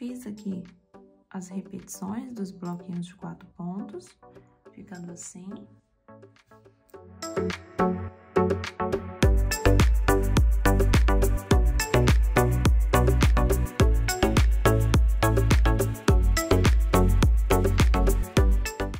Fiz aqui as repetições dos bloquinhos de quatro pontos, ficando assim.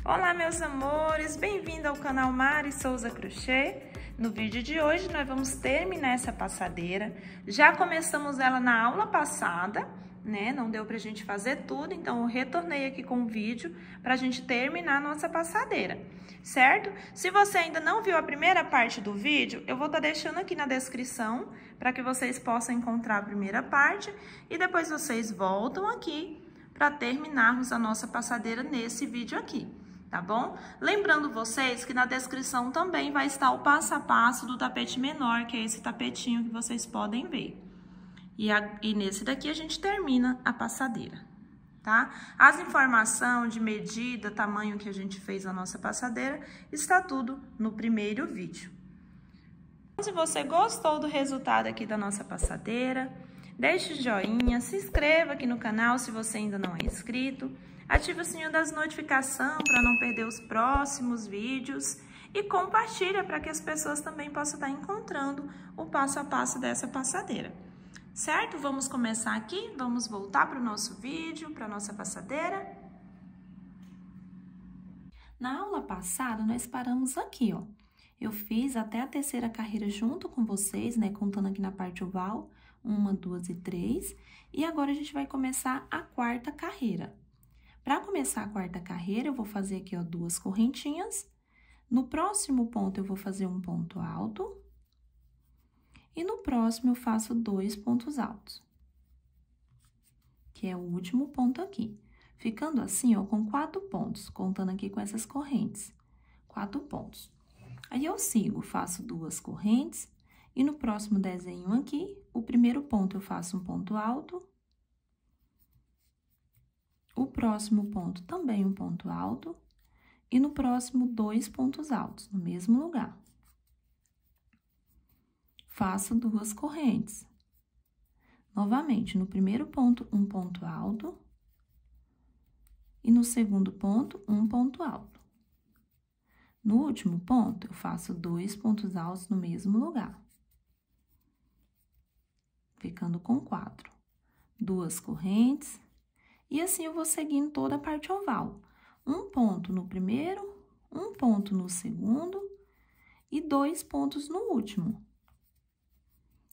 Olá, meus amores! Bem-vindo ao canal Mari Souza Crochê. No vídeo de hoje, nós vamos terminar essa passadeira. Já começamos ela na aula passada, né? Não deu pra gente fazer tudo, então eu retornei aqui com o vídeo pra gente terminar a nossa passadeira, certo? Se você ainda não viu a primeira parte do vídeo, eu vou estar tá deixando aqui na descrição para que vocês possam encontrar a primeira parte e depois vocês voltam aqui para terminarmos a nossa passadeira nesse vídeo aqui, tá bom? Lembrando vocês que na descrição também vai estar o passo a passo do tapete menor, que é esse tapetinho que vocês podem ver. E, a, e nesse daqui a gente termina a passadeira, tá? As informações de medida, tamanho que a gente fez a nossa passadeira, está tudo no primeiro vídeo. Se você gostou do resultado aqui da nossa passadeira, deixe o joinha, se inscreva aqui no canal se você ainda não é inscrito, ative o sininho das notificações para não perder os próximos vídeos e compartilha para que as pessoas também possam estar encontrando o passo a passo dessa passadeira certo? Vamos começar aqui, vamos voltar para o nosso vídeo, para a nossa passadeira. Na aula passada, nós paramos aqui, ó. Eu fiz até a terceira carreira junto com vocês, né, contando aqui na parte oval, uma, duas e três. E agora, a gente vai começar a quarta carreira. Para começar a quarta carreira, eu vou fazer aqui, ó, duas correntinhas. No próximo ponto, eu vou fazer um ponto alto, e no próximo, eu faço dois pontos altos, que é o último ponto aqui. Ficando assim, ó, com quatro pontos, contando aqui com essas correntes. Quatro pontos. Aí, eu sigo, faço duas correntes, e no próximo desenho aqui, o primeiro ponto eu faço um ponto alto. O próximo ponto também um ponto alto. E no próximo, dois pontos altos, no mesmo lugar faço duas correntes. Novamente, no primeiro ponto, um ponto alto. E no segundo ponto, um ponto alto. No último ponto, eu faço dois pontos altos no mesmo lugar. Ficando com quatro. Duas correntes. E assim, eu vou seguindo toda a parte oval. Um ponto no primeiro, um ponto no segundo e dois pontos no último.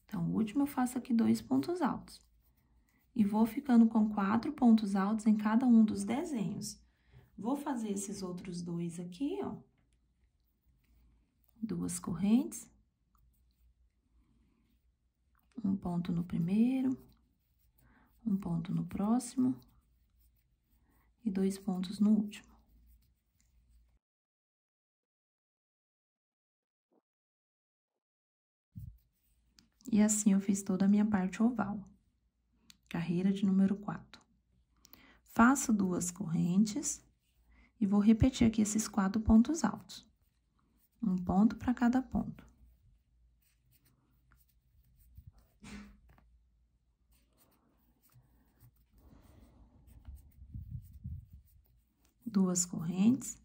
Então, o último eu faço aqui dois pontos altos. E vou ficando com quatro pontos altos em cada um dos desenhos. Vou fazer esses outros dois aqui, ó. Duas correntes. Um ponto no primeiro, um ponto no próximo e dois pontos no último. E assim eu fiz toda a minha parte oval. Carreira de número 4. Faço duas correntes e vou repetir aqui esses quatro pontos altos. Um ponto para cada ponto. Duas correntes.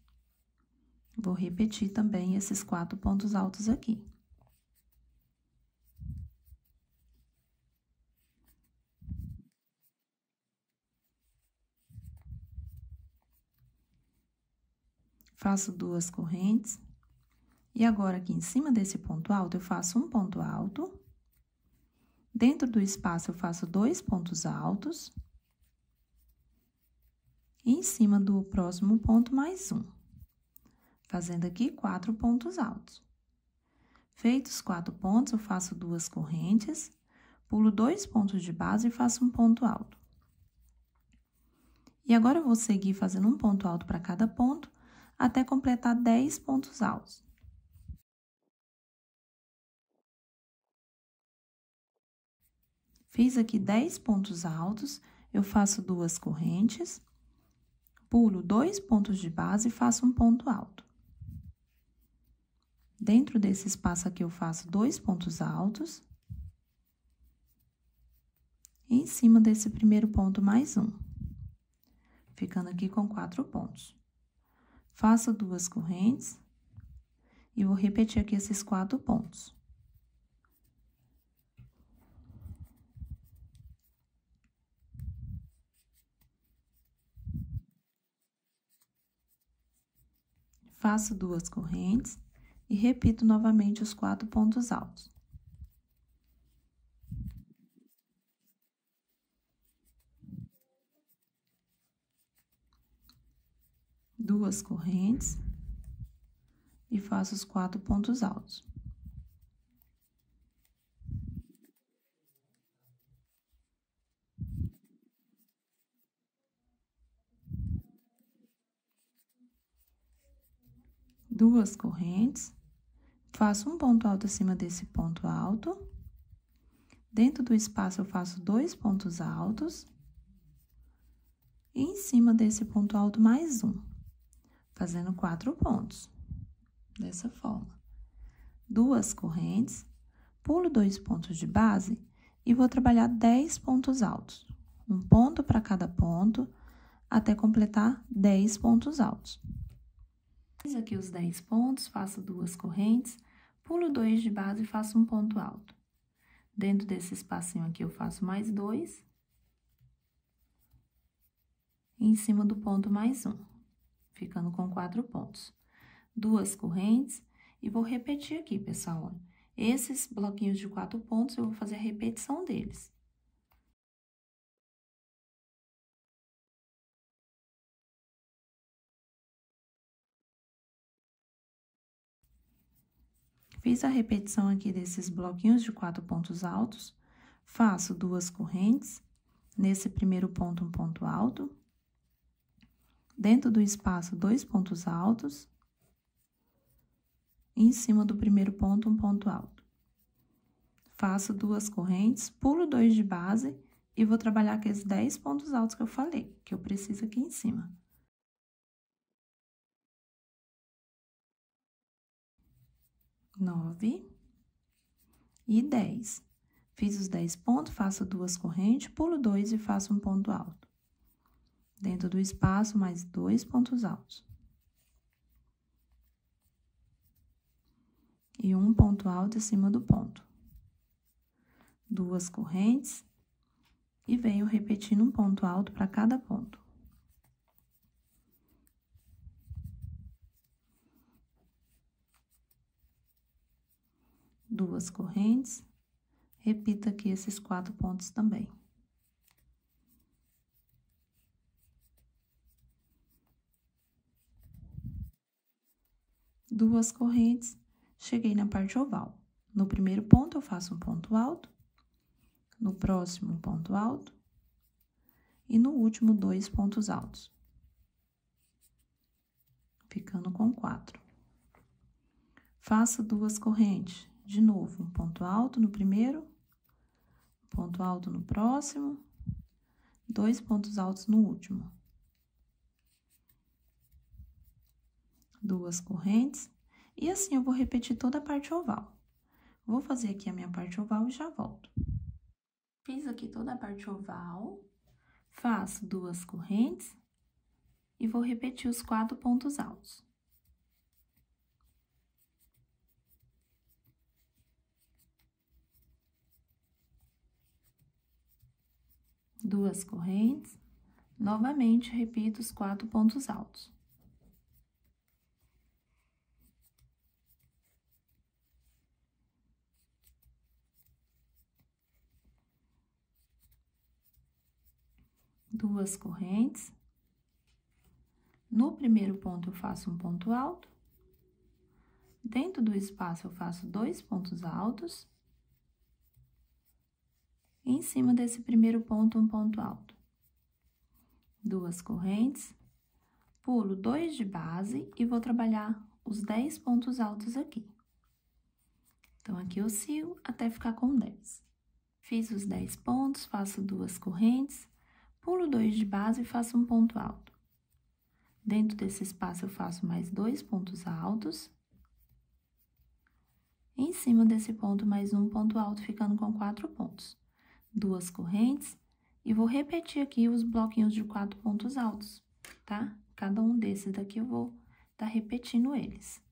Vou repetir também esses quatro pontos altos aqui. faço duas correntes. E agora, aqui em cima desse ponto alto, eu faço um ponto alto. Dentro do espaço, eu faço dois pontos altos. E em cima do próximo ponto, mais um. Fazendo aqui quatro pontos altos. Feitos quatro pontos, eu faço duas correntes, pulo dois pontos de base e faço um ponto alto. E agora, eu vou seguir fazendo um ponto alto para cada ponto, até completar 10 pontos altos. Fiz aqui 10 pontos altos, eu faço duas correntes, pulo dois pontos de base e faço um ponto alto. Dentro desse espaço aqui, eu faço dois pontos altos. E em cima desse primeiro ponto, mais um. Ficando aqui com quatro pontos. Faço duas correntes e vou repetir aqui esses quatro pontos. Faço duas correntes e repito novamente os quatro pontos altos. duas correntes e faço os quatro pontos altos. Duas correntes, faço um ponto alto acima desse ponto alto. Dentro do espaço, eu faço dois pontos altos. E em cima desse ponto alto, mais um fazendo quatro pontos, dessa forma. Duas correntes, pulo dois pontos de base e vou trabalhar dez pontos altos, um ponto para cada ponto, até completar dez pontos altos. Fiz aqui os dez pontos, faço duas correntes, pulo dois de base e faço um ponto alto. Dentro desse espacinho aqui, eu faço mais dois. Em cima do ponto, mais um ficando com quatro pontos. Duas correntes, e vou repetir aqui, pessoal, Esses bloquinhos de quatro pontos, eu vou fazer a repetição deles. Fiz a repetição aqui desses bloquinhos de quatro pontos altos, faço duas correntes, nesse primeiro ponto um ponto alto, dentro do espaço, dois pontos altos. em cima do primeiro ponto, um ponto alto. Faço duas correntes, pulo dois de base e vou trabalhar aqueles 10 pontos altos que eu falei, que eu preciso aqui em cima. Nove e dez. Fiz os 10 pontos, faço duas correntes, pulo dois e faço um ponto alto dentro do espaço, mais dois pontos altos. E um ponto alto acima do ponto. Duas correntes e venho repetindo um ponto alto para cada ponto. Duas correntes, repita aqui esses quatro pontos também. duas correntes, cheguei na parte oval. No primeiro ponto, eu faço um ponto alto, no próximo, um ponto alto, e no último, dois pontos altos, ficando com quatro. Faço duas correntes, de novo, um ponto alto no primeiro, ponto alto no próximo, dois pontos altos no último. duas correntes, e assim eu vou repetir toda a parte oval. Vou fazer aqui a minha parte oval e já volto. Fiz aqui toda a parte oval, faço duas correntes e vou repetir os quatro pontos altos. Duas correntes, novamente repito os quatro pontos altos. duas correntes. No primeiro ponto, eu faço um ponto alto. Dentro do espaço, eu faço dois pontos altos. em cima desse primeiro ponto, um ponto alto. Duas correntes. Pulo dois de base e vou trabalhar os 10 pontos altos aqui. Então, aqui eu sigo até ficar com 10. Fiz os 10 pontos, faço duas correntes, Pulo dois de base e faço um ponto alto. Dentro desse espaço, eu faço mais dois pontos altos. Em cima desse ponto, mais um ponto alto, ficando com quatro pontos. Duas correntes. E vou repetir aqui os bloquinhos de quatro pontos altos, tá? Cada um desses daqui eu vou tá repetindo eles.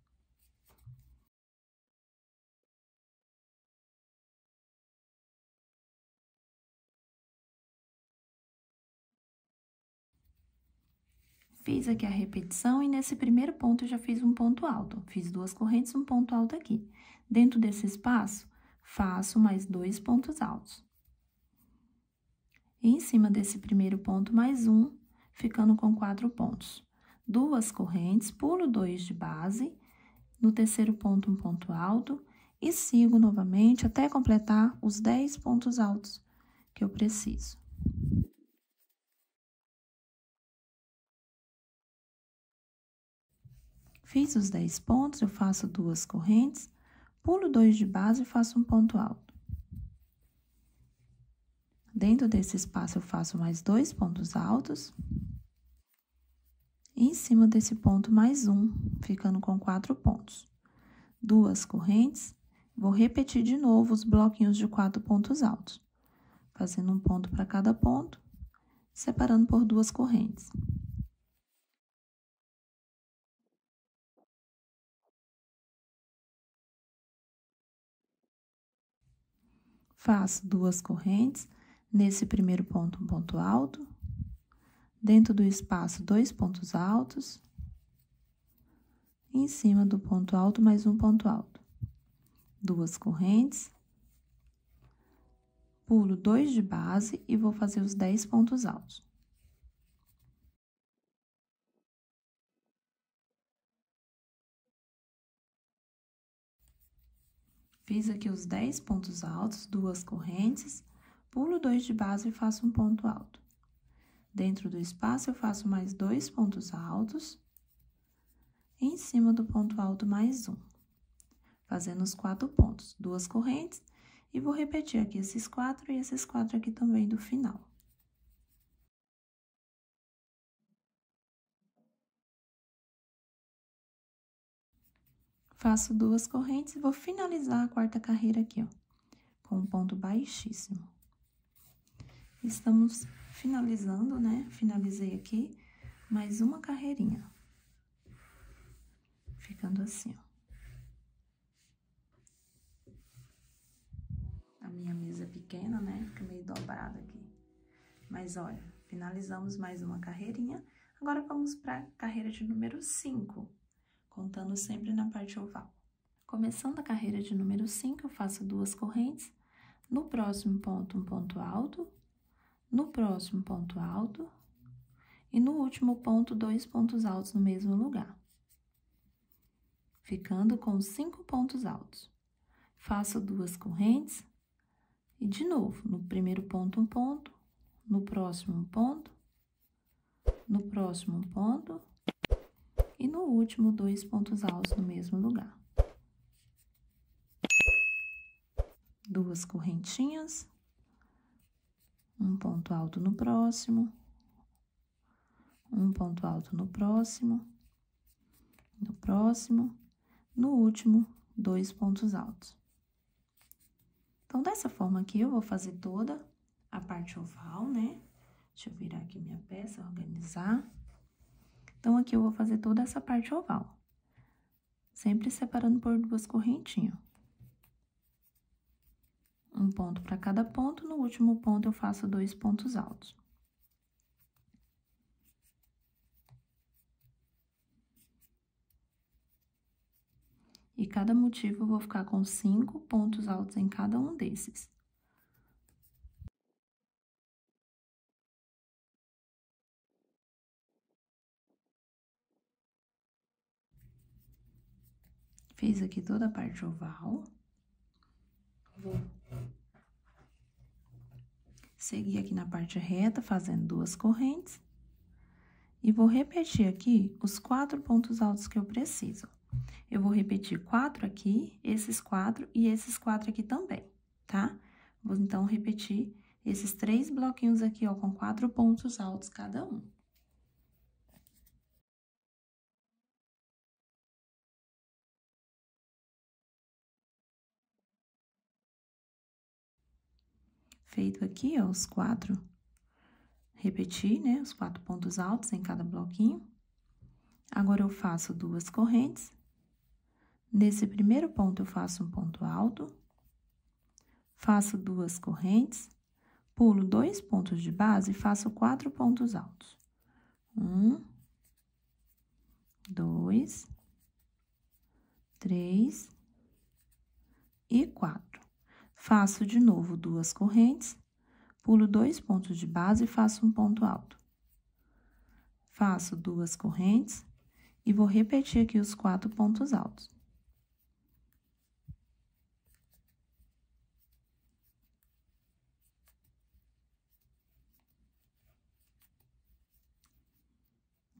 Fiz aqui a repetição e nesse primeiro ponto eu já fiz um ponto alto. Fiz duas correntes, um ponto alto aqui. Dentro desse espaço, faço mais dois pontos altos. E em cima desse primeiro ponto, mais um, ficando com quatro pontos. Duas correntes, pulo dois de base, no terceiro ponto, um ponto alto, e sigo novamente até completar os dez pontos altos que eu preciso. Fiz os 10 pontos, eu faço duas correntes, pulo dois de base e faço um ponto alto. Dentro desse espaço, eu faço mais dois pontos altos. E em cima desse ponto, mais um, ficando com quatro pontos. Duas correntes, vou repetir de novo os bloquinhos de quatro pontos altos, fazendo um ponto para cada ponto, separando por duas correntes. Faço duas correntes, nesse primeiro ponto um ponto alto, dentro do espaço dois pontos altos, em cima do ponto alto mais um ponto alto. Duas correntes, pulo dois de base e vou fazer os 10 pontos altos. Fiz aqui os 10 pontos altos, duas correntes, pulo dois de base e faço um ponto alto. Dentro do espaço, eu faço mais dois pontos altos, em cima do ponto alto, mais um, fazendo os quatro pontos, duas correntes, e vou repetir aqui esses quatro e esses quatro aqui também do final. Faço duas correntes e vou finalizar a quarta carreira aqui, ó, com um ponto baixíssimo. Estamos finalizando, né? Finalizei aqui mais uma carreirinha. Ficando assim, ó. A minha mesa é pequena, né? Fica meio dobrada aqui. Mas olha, finalizamos mais uma carreirinha. Agora vamos para a carreira de número 5 contando sempre na parte oval. Começando a carreira de número 5, eu faço duas correntes, no próximo ponto um ponto alto, no próximo ponto alto e no último ponto dois pontos altos no mesmo lugar. Ficando com cinco pontos altos. Faço duas correntes e de novo, no primeiro ponto um ponto, no próximo um ponto, no próximo um ponto e no último dois pontos altos no mesmo lugar. Duas correntinhas, um ponto alto no próximo, um ponto alto no próximo, no próximo, no último, dois pontos altos. Então, dessa forma aqui, eu vou fazer toda a parte oval, né? Deixa eu virar aqui minha peça, organizar. Então, aqui eu vou fazer toda essa parte oval. Sempre separando por duas correntinhas. Um ponto para cada ponto, no último ponto eu faço dois pontos altos. E cada motivo eu vou ficar com cinco pontos altos em cada um desses. Fiz aqui toda a parte oval. Vou seguir aqui na parte reta, fazendo duas correntes. E vou repetir aqui os quatro pontos altos que eu preciso. Eu vou repetir quatro aqui, esses quatro e esses quatro aqui também, tá? Vou, então, repetir esses três bloquinhos aqui, ó, com quatro pontos altos cada um. feito aqui, ó, os quatro. Repetir, né, os quatro pontos altos em cada bloquinho. Agora, eu faço duas correntes. Nesse primeiro ponto, eu faço um ponto alto. Faço duas correntes. Pulo dois pontos de base e faço quatro pontos altos. Um, dois, três e quatro. Faço de novo duas correntes, pulo dois pontos de base e faço um ponto alto. Faço duas correntes e vou repetir aqui os quatro pontos altos.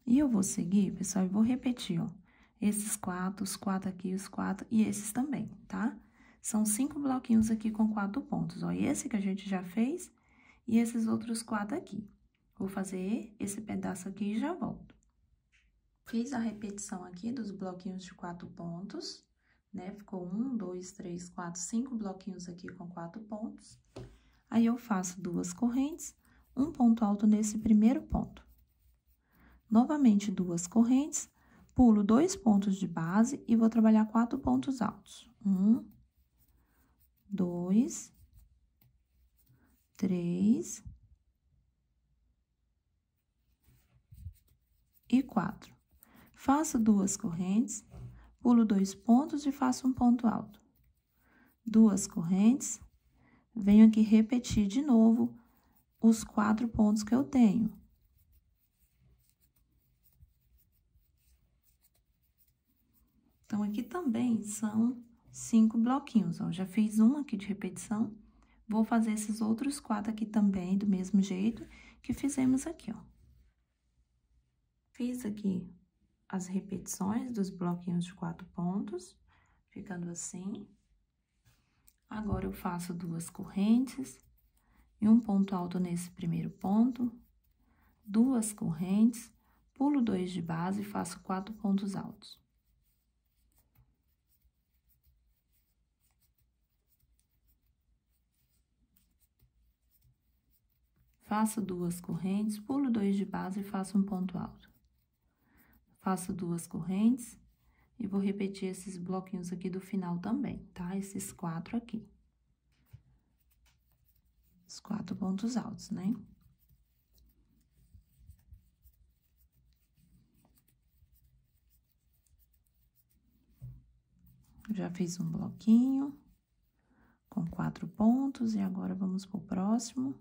E eu vou seguir, pessoal, e vou repetir, ó, esses quatro, os quatro aqui, os quatro e esses também, tá? Tá? São cinco bloquinhos aqui com quatro pontos, ó. Esse que a gente já fez e esses outros quatro aqui. Vou fazer esse pedaço aqui e já volto. Fiz a repetição aqui dos bloquinhos de quatro pontos, né? Ficou um, dois, três, quatro, cinco bloquinhos aqui com quatro pontos. Aí, eu faço duas correntes, um ponto alto nesse primeiro ponto. Novamente, duas correntes, pulo dois pontos de base e vou trabalhar quatro pontos altos. Um, dois, três e quatro. Faço duas correntes, pulo dois pontos e faço um ponto alto. Duas correntes, venho aqui repetir de novo os quatro pontos que eu tenho. Então, aqui também são cinco bloquinhos. Ó, já fiz um aqui de repetição. Vou fazer esses outros quatro aqui também, do mesmo jeito que fizemos aqui, ó. Fiz aqui as repetições dos bloquinhos de quatro pontos, ficando assim. Agora, eu faço duas correntes e um ponto alto nesse primeiro ponto, duas correntes, pulo dois de base e faço quatro pontos altos. Faço duas correntes, pulo dois de base e faço um ponto alto. Faço duas correntes e vou repetir esses bloquinhos aqui do final também, tá? Esses quatro aqui. Os quatro pontos altos, né? Já fiz um bloquinho com quatro pontos e agora vamos pro próximo.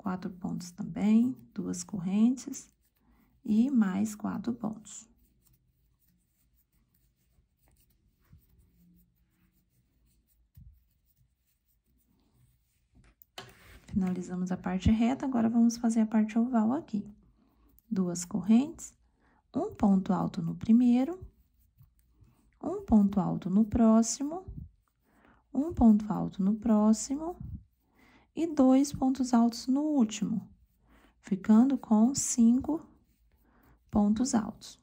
quatro pontos também, duas correntes e mais quatro pontos. Finalizamos a parte reta, agora vamos fazer a parte oval aqui. Duas correntes, um ponto alto no primeiro, um ponto alto no próximo, um ponto alto no próximo e dois pontos altos no último, ficando com cinco pontos altos.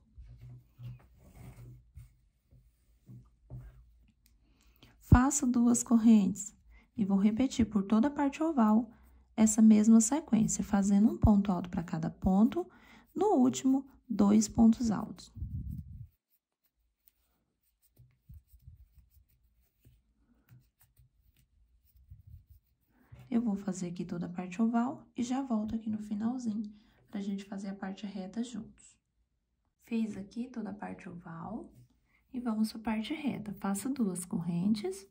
Faço duas correntes e vou repetir por toda a parte oval essa mesma sequência, fazendo um ponto alto para cada ponto, no último, dois pontos altos. Eu vou fazer aqui toda a parte oval e já volto aqui no finalzinho pra gente fazer a parte reta juntos. Fiz aqui toda a parte oval e vamos pra parte reta. Faço duas correntes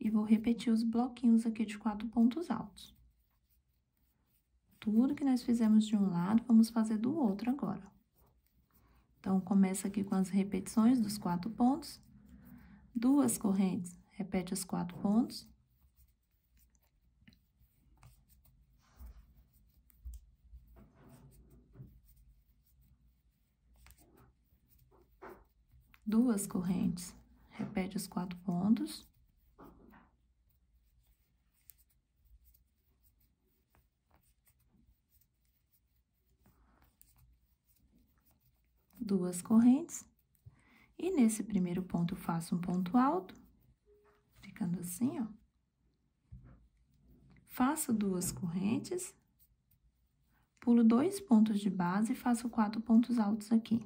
e vou repetir os bloquinhos aqui de quatro pontos altos. Tudo que nós fizemos de um lado, vamos fazer do outro agora. Então, começa aqui com as repetições dos quatro pontos, duas correntes, repete os quatro pontos, duas correntes. Repete os quatro pontos. Duas correntes. E nesse primeiro ponto, faço um ponto alto, ficando assim, ó. Faço duas correntes, pulo dois pontos de base e faço quatro pontos altos aqui.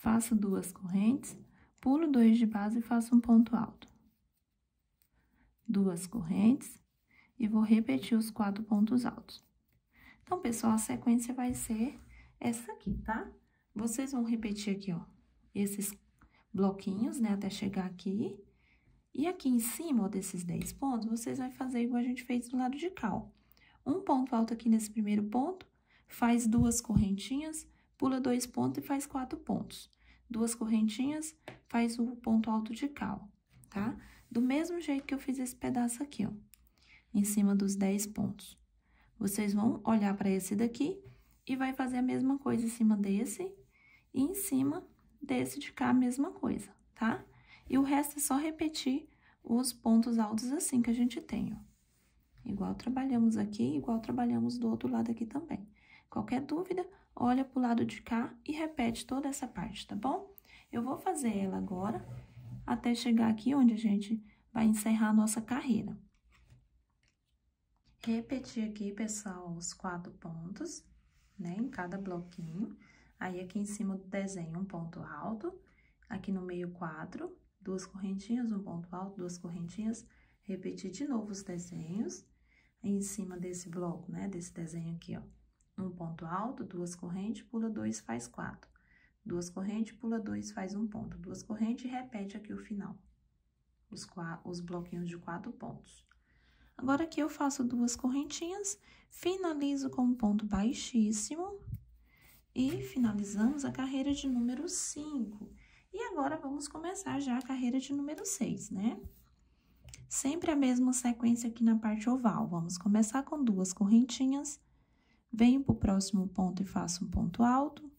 faço duas correntes, pulo dois de base e faço um ponto alto. Duas correntes e vou repetir os quatro pontos altos. Então, pessoal, a sequência vai ser essa aqui, tá? Vocês vão repetir aqui, ó, esses bloquinhos, né, até chegar aqui. E aqui em cima, ó, desses dez pontos, vocês vão fazer igual a gente fez do lado de cá, ó. Um ponto alto aqui nesse primeiro ponto, faz duas correntinhas, pula dois pontos e faz quatro pontos. Duas correntinhas, faz o ponto alto de cal, tá? Do mesmo jeito que eu fiz esse pedaço aqui, ó, em cima dos dez pontos. Vocês vão olhar para esse daqui e vai fazer a mesma coisa em cima desse e em cima desse de cá a mesma coisa, tá? E o resto é só repetir os pontos altos assim que a gente tem, ó. Igual trabalhamos aqui, igual trabalhamos do outro lado aqui também. Qualquer dúvida, olha para o lado de cá e repete toda essa parte, tá bom? Eu vou fazer ela agora, até chegar aqui onde a gente vai encerrar a nossa carreira. Repetir aqui, pessoal, os quatro pontos, né, em cada bloquinho. Aí, aqui em cima do desenho, um ponto alto, aqui no meio, quatro, duas correntinhas, um ponto alto, duas correntinhas. Repetir de novo os desenhos, em cima desse bloco, né, desse desenho aqui, ó um ponto alto, duas correntes, pula dois, faz quatro. Duas correntes, pula dois, faz um ponto. Duas correntes repete aqui o final. Os, os bloquinhos de quatro pontos. Agora, aqui eu faço duas correntinhas, finalizo com um ponto baixíssimo e finalizamos a carreira de número 5. E agora, vamos começar já a carreira de número 6, né? Sempre a mesma sequência aqui na parte oval. Vamos começar com duas correntinhas, venho para o próximo ponto e faço um ponto alto,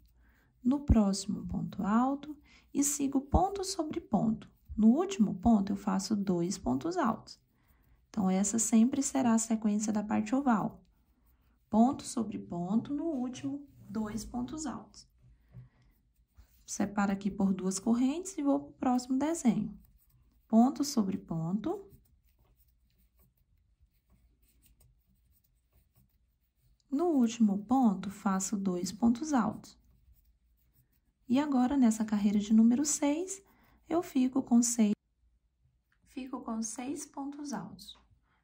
no próximo ponto alto e sigo ponto sobre ponto. No último ponto, eu faço dois pontos altos. Então, essa sempre será a sequência da parte oval. Ponto sobre ponto, no último, dois pontos altos. Separo aqui por duas correntes e vou para o próximo desenho. Ponto sobre ponto, No último ponto, faço dois pontos altos. E agora, nessa carreira de número 6, eu fico com seis fico com seis pontos altos.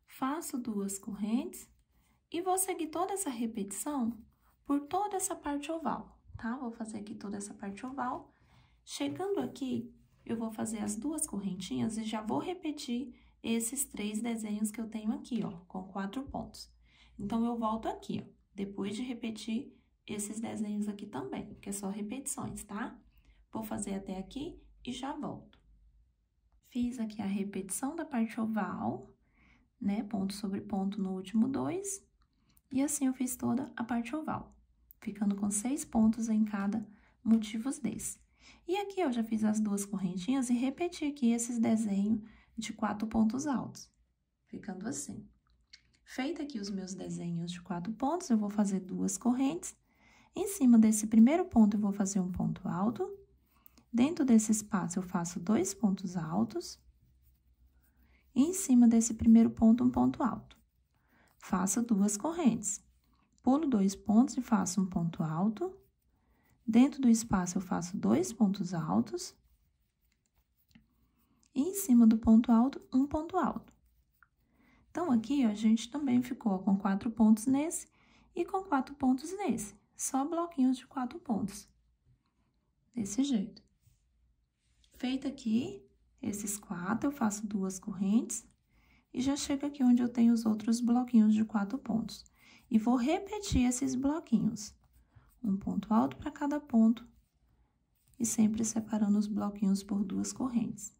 Faço duas correntes e vou seguir toda essa repetição por toda essa parte oval, tá? Vou fazer aqui toda essa parte oval. Chegando aqui, eu vou fazer as duas correntinhas e já vou repetir esses três desenhos que eu tenho aqui, ó, com quatro pontos. Então, eu volto aqui, ó. Depois de repetir esses desenhos aqui também, que é só repetições, tá? Vou fazer até aqui e já volto. Fiz aqui a repetição da parte oval, né? Ponto sobre ponto no último dois. E assim eu fiz toda a parte oval, ficando com seis pontos em cada motivos desse. E aqui eu já fiz as duas correntinhas e repeti aqui esses desenhos de quatro pontos altos, ficando assim. Feito aqui os meus desenhos de quatro pontos, eu vou fazer duas correntes. Em cima desse primeiro ponto, eu vou fazer um ponto alto. Dentro desse espaço, eu faço dois pontos altos. E em cima desse primeiro ponto, um ponto alto. Faço duas correntes. Pulo dois pontos e faço um ponto alto. Dentro do espaço, eu faço dois pontos altos. E em cima do ponto alto, um ponto alto. Então, aqui a gente também ficou com quatro pontos nesse e com quatro pontos nesse. Só bloquinhos de quatro pontos. Desse jeito. Feito aqui esses quatro, eu faço duas correntes e já chego aqui onde eu tenho os outros bloquinhos de quatro pontos. E vou repetir esses bloquinhos. Um ponto alto para cada ponto e sempre separando os bloquinhos por duas correntes.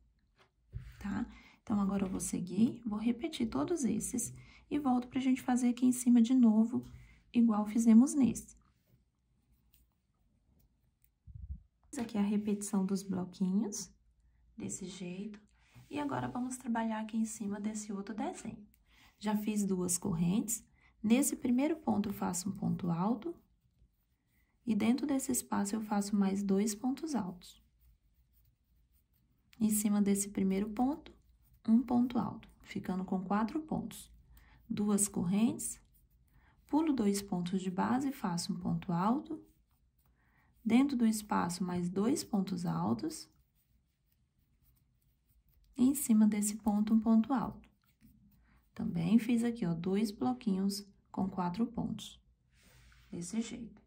Então, agora eu vou seguir, vou repetir todos esses e volto pra gente fazer aqui em cima de novo, igual fizemos nesse. Aqui é a repetição dos bloquinhos, desse jeito. E agora, vamos trabalhar aqui em cima desse outro desenho. Já fiz duas correntes. Nesse primeiro ponto, eu faço um ponto alto. E dentro desse espaço, eu faço mais dois pontos altos. Em cima desse primeiro ponto, um ponto alto, ficando com quatro pontos. Duas correntes, pulo dois pontos de base, faço um ponto alto. Dentro do espaço, mais dois pontos altos. E em cima desse ponto, um ponto alto. Também fiz aqui, ó, dois bloquinhos com quatro pontos. Desse jeito.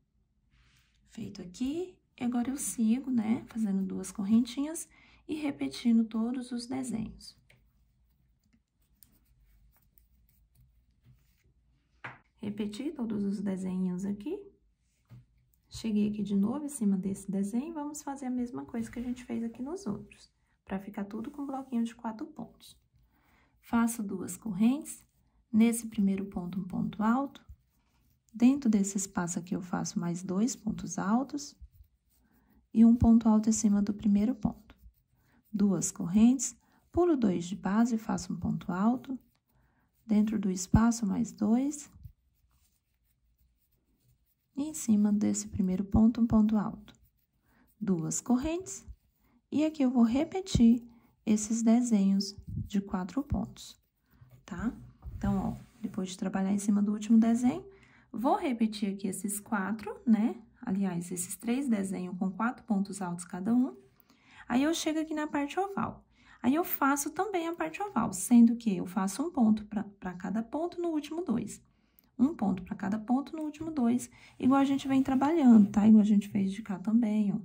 Feito aqui, agora eu sigo, né, fazendo duas correntinhas e repetindo todos os desenhos. Repeti todos os desenhos aqui. Cheguei aqui de novo em cima desse desenho, vamos fazer a mesma coisa que a gente fez aqui nos outros, para ficar tudo com bloquinho de quatro pontos. Faço duas correntes, nesse primeiro ponto um ponto alto, dentro desse espaço aqui eu faço mais dois pontos altos e um ponto alto em cima do primeiro ponto. Duas correntes, pulo dois de base, faço um ponto alto, dentro do espaço mais dois e em cima desse primeiro ponto um ponto alto. Duas correntes e aqui eu vou repetir esses desenhos de quatro pontos, tá? Então, ó, depois de trabalhar em cima do último desenho, vou repetir aqui esses quatro, né? Aliás, esses três desenhos com quatro pontos altos cada um. Aí, eu chego aqui na parte oval. Aí, eu faço também a parte oval, sendo que eu faço um ponto para cada ponto no último dois um ponto para cada ponto, no último dois, igual a gente vem trabalhando, tá? Igual a gente fez de cá também, ó.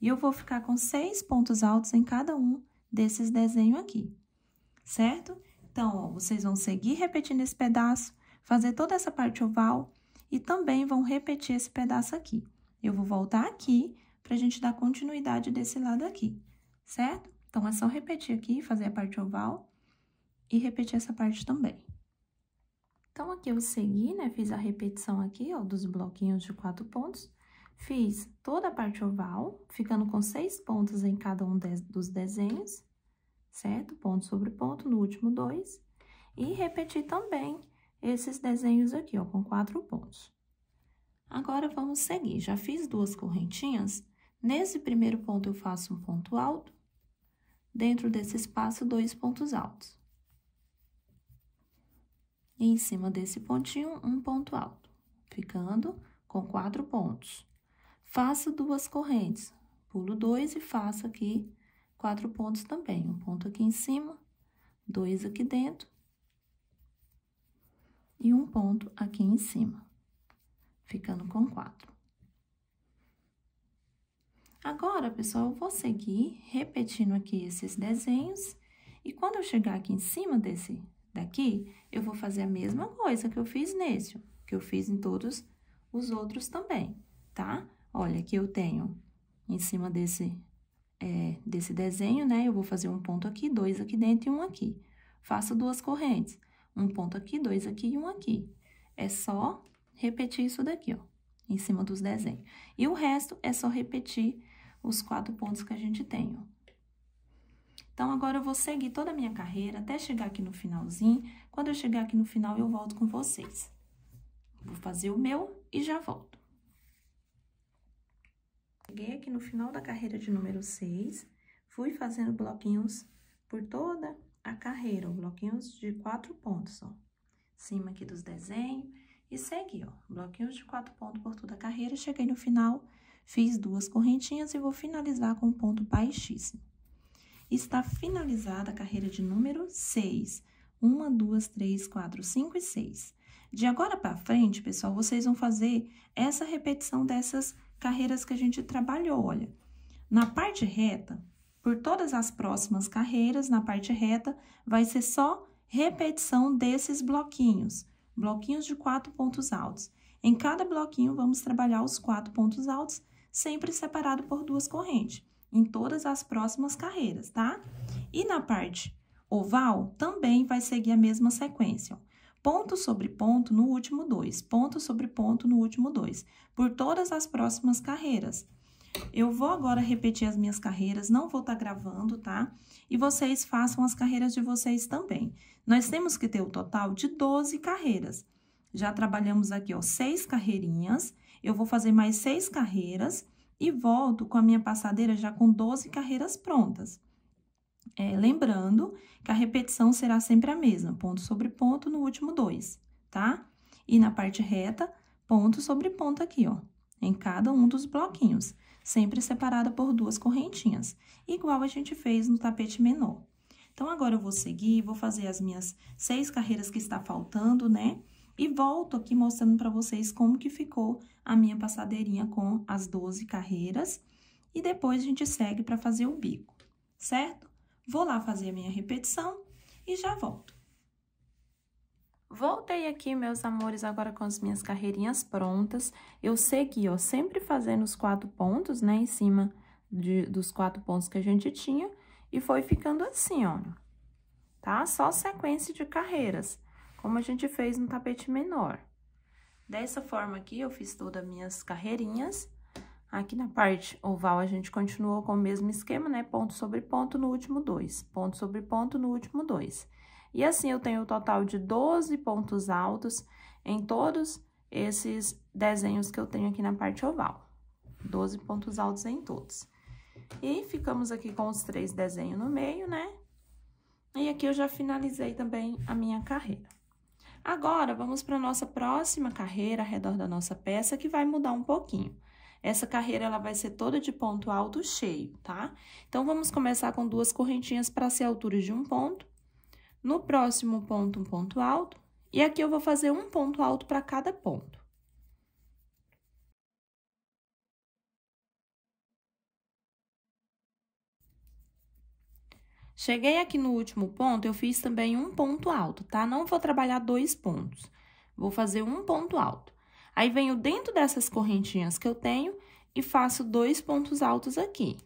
E eu vou ficar com seis pontos altos em cada um desses desenhos aqui, certo? Então, ó, vocês vão seguir repetindo esse pedaço, fazer toda essa parte oval e também vão repetir esse pedaço aqui. Eu vou voltar aqui pra gente dar continuidade desse lado aqui, certo? Então, é só repetir aqui, fazer a parte oval e repetir essa parte também. Então, aqui eu segui, né, fiz a repetição aqui, ó, dos bloquinhos de quatro pontos. Fiz toda a parte oval, ficando com seis pontos em cada um de, dos desenhos, certo? Ponto sobre ponto, no último dois. E repeti também esses desenhos aqui, ó, com quatro pontos. Agora, vamos seguir. Já fiz duas correntinhas. Nesse primeiro ponto, eu faço um ponto alto. Dentro desse espaço, dois pontos altos e em cima desse pontinho, um ponto alto, ficando com quatro pontos. faça duas correntes, pulo dois e faço aqui quatro pontos também. Um ponto aqui em cima, dois aqui dentro e um ponto aqui em cima, ficando com quatro. Agora, pessoal, eu vou seguir repetindo aqui esses desenhos e quando eu chegar aqui em cima desse daqui, eu vou fazer a mesma coisa que eu fiz nesse, que eu fiz em todos os outros também, tá? Olha, aqui eu tenho em cima desse, é, desse desenho, né? Eu vou fazer um ponto aqui, dois aqui dentro e um aqui. Faço duas correntes, um ponto aqui, dois aqui e um aqui. É só repetir isso daqui, ó, em cima dos desenhos. E o resto é só repetir os quatro pontos que a gente tem, ó. Então, agora eu vou seguir toda a minha carreira até chegar aqui no finalzinho. Quando eu chegar aqui no final, eu volto com vocês. Vou fazer o meu e já volto. Cheguei aqui no final da carreira de número 6, fui fazendo bloquinhos por toda a carreira, bloquinhos de quatro pontos, ó. Cima aqui dos desenhos e segui, ó, bloquinhos de quatro pontos por toda a carreira. Cheguei no final, fiz duas correntinhas e vou finalizar com um ponto baixíssimo está finalizada a carreira de número 6. 1, 2, 3, 4, 5 e 6. De agora para frente, pessoal, vocês vão fazer essa repetição dessas carreiras que a gente trabalhou, olha. Na parte reta, por todas as próximas carreiras, na parte reta, vai ser só repetição desses bloquinhos, bloquinhos de quatro pontos altos. Em cada bloquinho, vamos trabalhar os quatro pontos altos, sempre separado por duas correntes em todas as próximas carreiras, tá? E na parte oval, também vai seguir a mesma sequência. Ó. Ponto sobre ponto no último dois, ponto sobre ponto no último dois, por todas as próximas carreiras. Eu vou agora repetir as minhas carreiras, não vou estar tá gravando, tá? E vocês façam as carreiras de vocês também. Nós temos que ter o um total de 12 carreiras. Já trabalhamos aqui, ó, seis carreirinhas. Eu vou fazer mais seis carreiras e volto com a minha passadeira já com 12 carreiras prontas. É, lembrando que a repetição será sempre a mesma, ponto sobre ponto no último dois, tá? E na parte reta, ponto sobre ponto aqui, ó, em cada um dos bloquinhos, sempre separada por duas correntinhas, igual a gente fez no tapete menor. Então, agora eu vou seguir, vou fazer as minhas seis carreiras que está faltando, né? E volto aqui mostrando para vocês como que ficou a minha passadeirinha com as 12 carreiras. E depois a gente segue para fazer o bico, certo? Vou lá fazer a minha repetição e já volto. Voltei aqui, meus amores, agora com as minhas carreirinhas prontas. Eu segui, ó, sempre fazendo os quatro pontos, né, em cima de, dos quatro pontos que a gente tinha. E foi ficando assim, ó, tá? Só sequência de carreiras como a gente fez no tapete menor. Dessa forma aqui, eu fiz todas as minhas carreirinhas. Aqui na parte oval, a gente continuou com o mesmo esquema, né? Ponto sobre ponto no último dois, ponto sobre ponto no último dois. E assim, eu tenho o um total de 12 pontos altos em todos esses desenhos que eu tenho aqui na parte oval. 12 pontos altos em todos. E ficamos aqui com os três desenhos no meio, né? E aqui eu já finalizei também a minha carreira. Agora, vamos para a nossa próxima carreira ao redor da nossa peça, que vai mudar um pouquinho. Essa carreira ela vai ser toda de ponto alto cheio, tá? Então, vamos começar com duas correntinhas para ser alturas de um ponto. No próximo ponto, um ponto alto. E aqui eu vou fazer um ponto alto para cada ponto. Cheguei aqui no último ponto, eu fiz também um ponto alto, tá? Não vou trabalhar dois pontos, vou fazer um ponto alto. Aí, venho dentro dessas correntinhas que eu tenho e faço dois pontos altos aqui.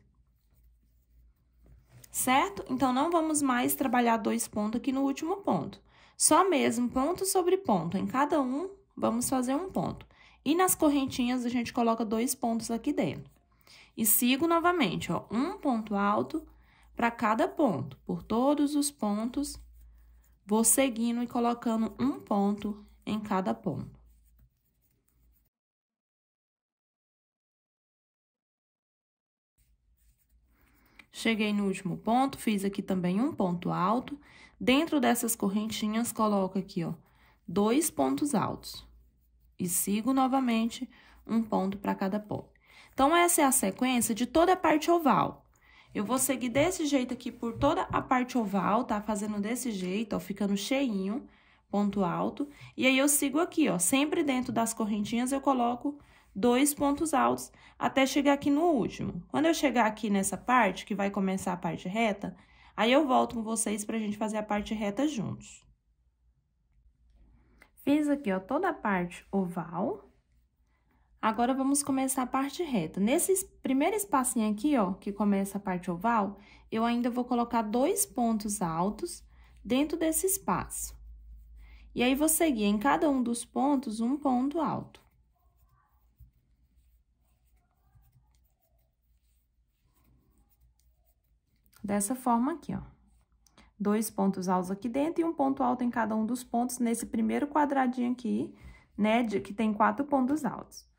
Certo? Então, não vamos mais trabalhar dois pontos aqui no último ponto. Só mesmo ponto sobre ponto, em cada um, vamos fazer um ponto. E nas correntinhas, a gente coloca dois pontos aqui dentro. E sigo novamente, ó, um ponto alto para cada ponto. Por todos os pontos, vou seguindo e colocando um ponto em cada ponto. Cheguei no último ponto, fiz aqui também um ponto alto. Dentro dessas correntinhas, coloco aqui, ó, dois pontos altos. E sigo novamente um ponto para cada ponto. Então, essa é a sequência de toda a parte oval. Eu vou seguir desse jeito aqui por toda a parte oval, tá? Fazendo desse jeito, ó, ficando cheinho, ponto alto. E aí, eu sigo aqui, ó, sempre dentro das correntinhas eu coloco dois pontos altos até chegar aqui no último. Quando eu chegar aqui nessa parte, que vai começar a parte reta, aí eu volto com vocês pra gente fazer a parte reta juntos. Fiz aqui, ó, toda a parte oval, Agora, vamos começar a parte reta. Nesse primeiro espacinho aqui, ó, que começa a parte oval, eu ainda vou colocar dois pontos altos dentro desse espaço. E aí, vou seguir em cada um dos pontos um ponto alto. Dessa forma aqui, ó. Dois pontos altos aqui dentro e um ponto alto em cada um dos pontos nesse primeiro quadradinho aqui, né, de, que tem quatro pontos altos.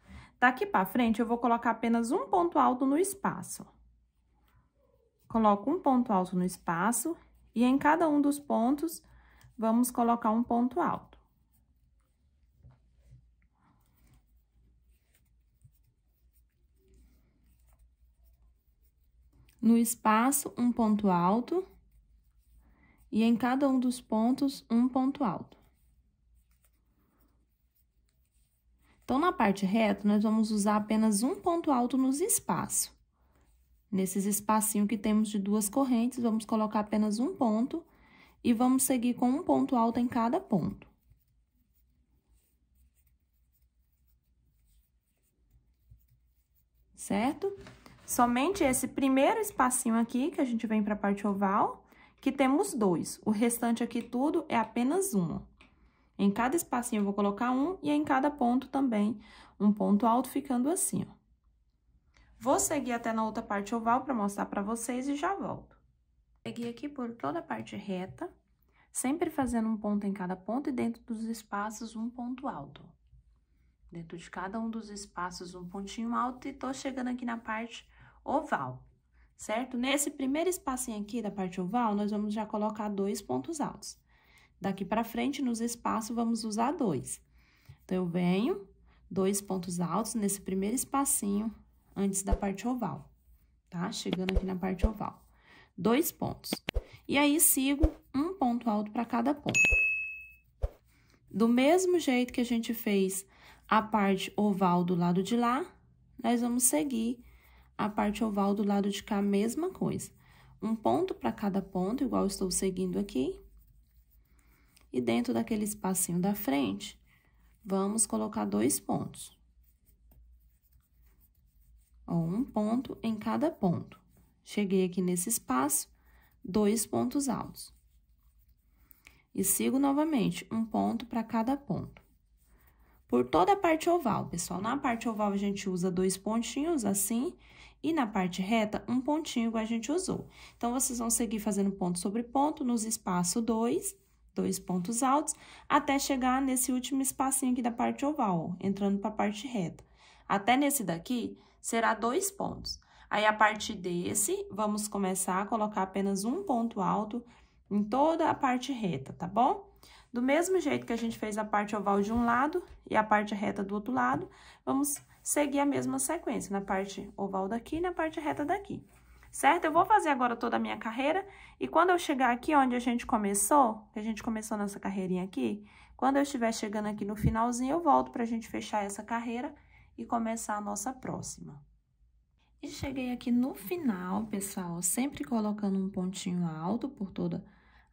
Daqui para frente, eu vou colocar apenas um ponto alto no espaço. Coloco um ponto alto no espaço e em cada um dos pontos, vamos colocar um ponto alto. No espaço, um ponto alto. E em cada um dos pontos, um ponto alto. Então, na parte reta, nós vamos usar apenas um ponto alto nos espaços. Nesses espacinhos que temos de duas correntes, vamos colocar apenas um ponto e vamos seguir com um ponto alto em cada ponto. Certo? Somente esse primeiro espacinho aqui, que a gente vem para a parte oval, que temos dois. O restante aqui tudo é apenas uma. Em cada espacinho eu vou colocar um e em cada ponto também um ponto alto, ficando assim, ó. Vou seguir até na outra parte oval para mostrar para vocês e já volto. Segui aqui por toda a parte reta, sempre fazendo um ponto em cada ponto e dentro dos espaços um ponto alto. Dentro de cada um dos espaços um pontinho alto e tô chegando aqui na parte oval, certo? Nesse primeiro espacinho aqui da parte oval, nós vamos já colocar dois pontos altos. Daqui para frente, nos espaços, vamos usar dois. Então, eu venho, dois pontos altos nesse primeiro espacinho antes da parte oval, tá? Chegando aqui na parte oval. Dois pontos. E aí, sigo um ponto alto para cada ponto. Do mesmo jeito que a gente fez a parte oval do lado de lá, nós vamos seguir a parte oval do lado de cá, mesma coisa. Um ponto para cada ponto, igual estou seguindo aqui. E dentro daquele espacinho da frente, vamos colocar dois pontos. Ó, um ponto em cada ponto. Cheguei aqui nesse espaço, dois pontos altos. E sigo novamente, um ponto para cada ponto. Por toda a parte oval, pessoal. Na parte oval, a gente usa dois pontinhos, assim. E na parte reta, um pontinho, igual a gente usou. Então, vocês vão seguir fazendo ponto sobre ponto nos espaços 2 dois pontos altos, até chegar nesse último espacinho aqui da parte oval, ó, entrando para a parte reta. Até nesse daqui, será dois pontos. Aí, a partir desse, vamos começar a colocar apenas um ponto alto em toda a parte reta, tá bom? Do mesmo jeito que a gente fez a parte oval de um lado e a parte reta do outro lado, vamos seguir a mesma sequência, na parte oval daqui e na parte reta daqui certo? Eu vou fazer agora toda a minha carreira e quando eu chegar aqui onde a gente começou, que a gente começou nessa carreirinha aqui, quando eu estiver chegando aqui no finalzinho, eu volto para a gente fechar essa carreira e começar a nossa próxima. E cheguei aqui no final, pessoal, sempre colocando um pontinho alto por toda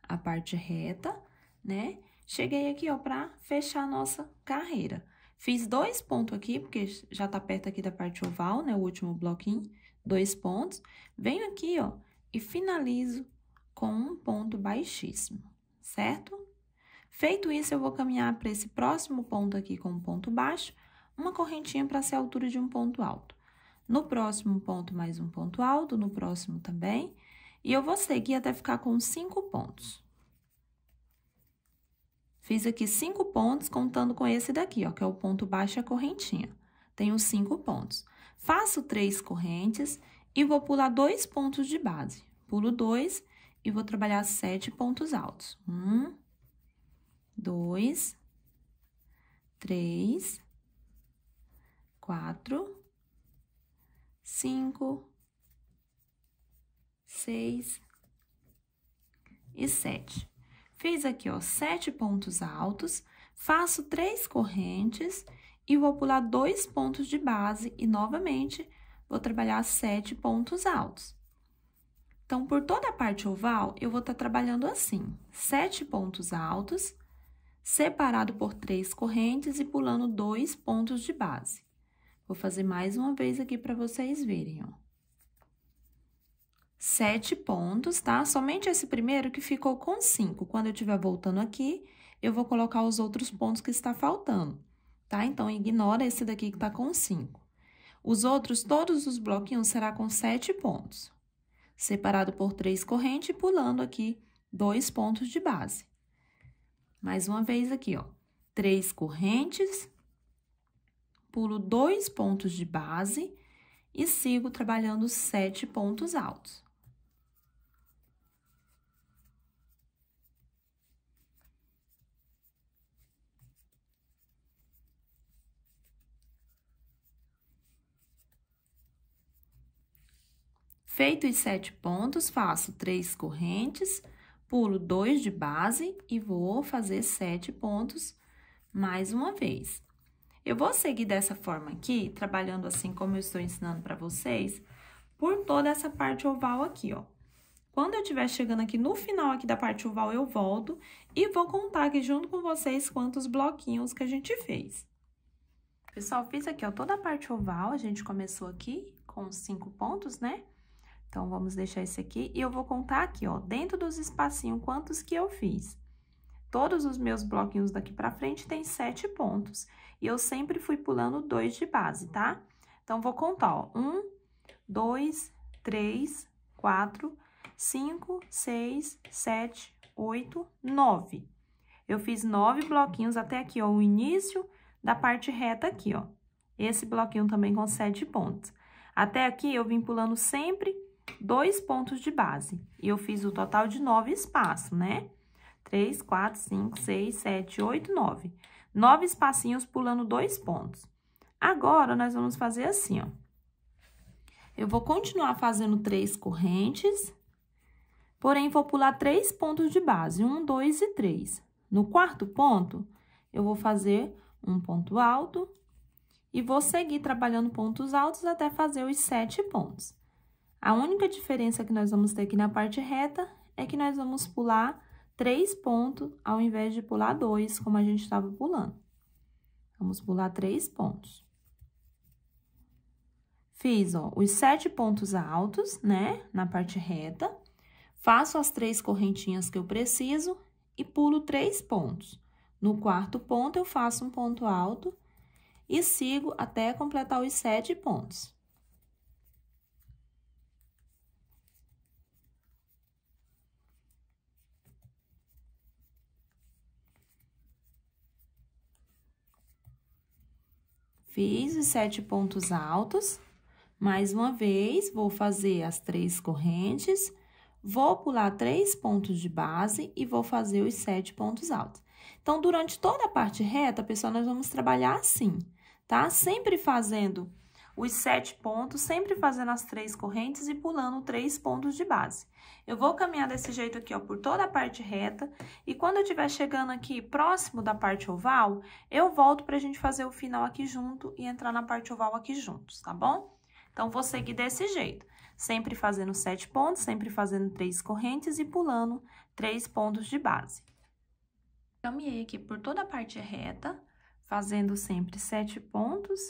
a parte reta, né? Cheguei aqui, ó, pra fechar a nossa carreira. Fiz dois pontos aqui, porque já tá perto aqui da parte oval, né? O último bloquinho, dois pontos. Venho aqui, ó, e finalizo com um ponto baixíssimo, certo? Feito isso, eu vou caminhar para esse próximo ponto aqui com um ponto baixo, uma correntinha para ser a altura de um ponto alto. No próximo ponto, mais um ponto alto, no próximo também. E eu vou seguir até ficar com cinco pontos. Fiz aqui cinco pontos contando com esse daqui, ó, que é o ponto baixo e a correntinha. Tenho cinco pontos. Faço três correntes e vou pular dois pontos de base. Pulo dois e vou trabalhar sete pontos altos. Um, dois, três, quatro, cinco, seis e sete. Fiz aqui, ó, sete pontos altos, faço três correntes e vou pular dois pontos de base e, novamente, vou trabalhar sete pontos altos. Então, por toda a parte oval, eu vou estar tá trabalhando assim, sete pontos altos, separado por três correntes e pulando dois pontos de base. Vou fazer mais uma vez aqui para vocês verem, ó sete pontos, tá? Somente esse primeiro que ficou com cinco. Quando eu estiver voltando aqui, eu vou colocar os outros pontos que está faltando, tá? Então, ignora esse daqui que está com cinco. Os outros, todos os bloquinhos, será com sete pontos, separado por três correntes e pulando aqui dois pontos de base. Mais uma vez aqui, ó, três correntes, pulo dois pontos de base e sigo trabalhando sete pontos altos. Feito os sete pontos, faço três correntes, pulo dois de base e vou fazer sete pontos mais uma vez. Eu vou seguir dessa forma aqui, trabalhando assim como eu estou ensinando para vocês, por toda essa parte oval aqui, ó. Quando eu estiver chegando aqui no final aqui da parte oval, eu volto e vou contar aqui junto com vocês quantos bloquinhos que a gente fez. Pessoal, fiz aqui, ó, toda a parte oval, a gente começou aqui com cinco pontos, né? Então, vamos deixar esse aqui e eu vou contar aqui, ó, dentro dos espacinhos, quantos que eu fiz. Todos os meus bloquinhos daqui pra frente tem sete pontos. E eu sempre fui pulando dois de base, tá? Então, vou contar, ó, um, dois, três, quatro, cinco, seis, sete, oito, nove. Eu fiz nove bloquinhos até aqui, ó, o início da parte reta aqui, ó. Esse bloquinho também com sete pontos. Até aqui, eu vim pulando sempre dois pontos de base. E eu fiz o total de nove espaços, né? Três, quatro, cinco, seis, sete, oito, nove. Nove espacinhos pulando dois pontos. Agora, nós vamos fazer assim, ó. Eu vou continuar fazendo três correntes, porém, vou pular três pontos de base, um, dois e três. No quarto ponto, eu vou fazer um ponto alto e vou seguir trabalhando pontos altos até fazer os sete pontos. A única diferença que nós vamos ter aqui na parte reta é que nós vamos pular três pontos ao invés de pular dois, como a gente estava pulando. Vamos pular três pontos. Fiz, ó, os sete pontos altos, né, na parte reta. Faço as três correntinhas que eu preciso e pulo três pontos. No quarto ponto, eu faço um ponto alto e sigo até completar os sete pontos. Fiz os sete pontos altos. Mais uma vez, vou fazer as três correntes, vou pular três pontos de base e vou fazer os sete pontos altos. Então, durante toda a parte reta, pessoal, nós vamos trabalhar assim, tá? Sempre fazendo os sete pontos, sempre fazendo as três correntes e pulando três pontos de base. Eu vou caminhar desse jeito aqui, ó, por toda a parte reta. E quando eu estiver chegando aqui próximo da parte oval, eu volto pra gente fazer o final aqui junto e entrar na parte oval aqui juntos, tá bom? Então, vou seguir desse jeito. Sempre fazendo sete pontos, sempre fazendo três correntes e pulando três pontos de base. Caminhei aqui por toda a parte reta, fazendo sempre sete pontos,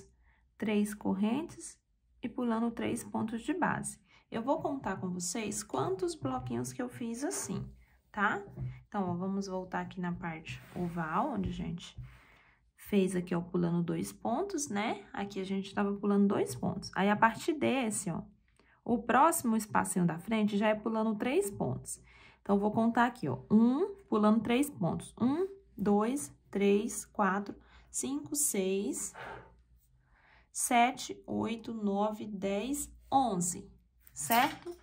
três correntes e pulando três pontos de base. Eu vou contar com vocês quantos bloquinhos que eu fiz assim, tá? Então, ó, vamos voltar aqui na parte oval, onde a gente fez aqui, ó, pulando dois pontos, né? Aqui a gente tava pulando dois pontos. Aí, a partir desse, ó, o próximo espacinho da frente já é pulando três pontos. Então, vou contar aqui, ó, um, pulando três pontos. Um, dois, três, quatro, cinco, seis, sete, oito, nove, dez, onze certo?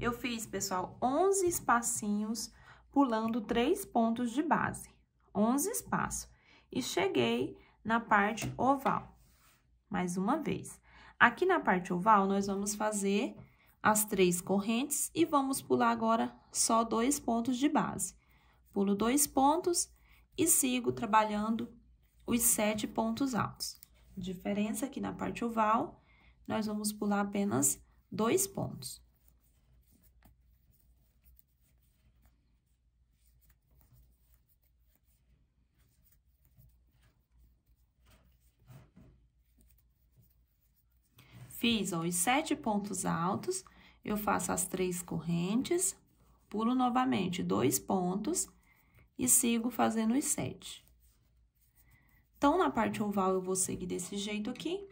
Eu fiz, pessoal, 11 espacinhos pulando três pontos de base, 11 espaços. E cheguei na parte oval, mais uma vez. Aqui na parte oval, nós vamos fazer as três correntes e vamos pular agora só dois pontos de base. Pulo dois pontos e sigo trabalhando os sete pontos altos. Diferença aqui na parte oval nós vamos pular apenas dois pontos. Fiz, ó, os sete pontos altos, eu faço as três correntes, pulo novamente dois pontos e sigo fazendo os sete. Então, na parte oval, eu vou seguir desse jeito aqui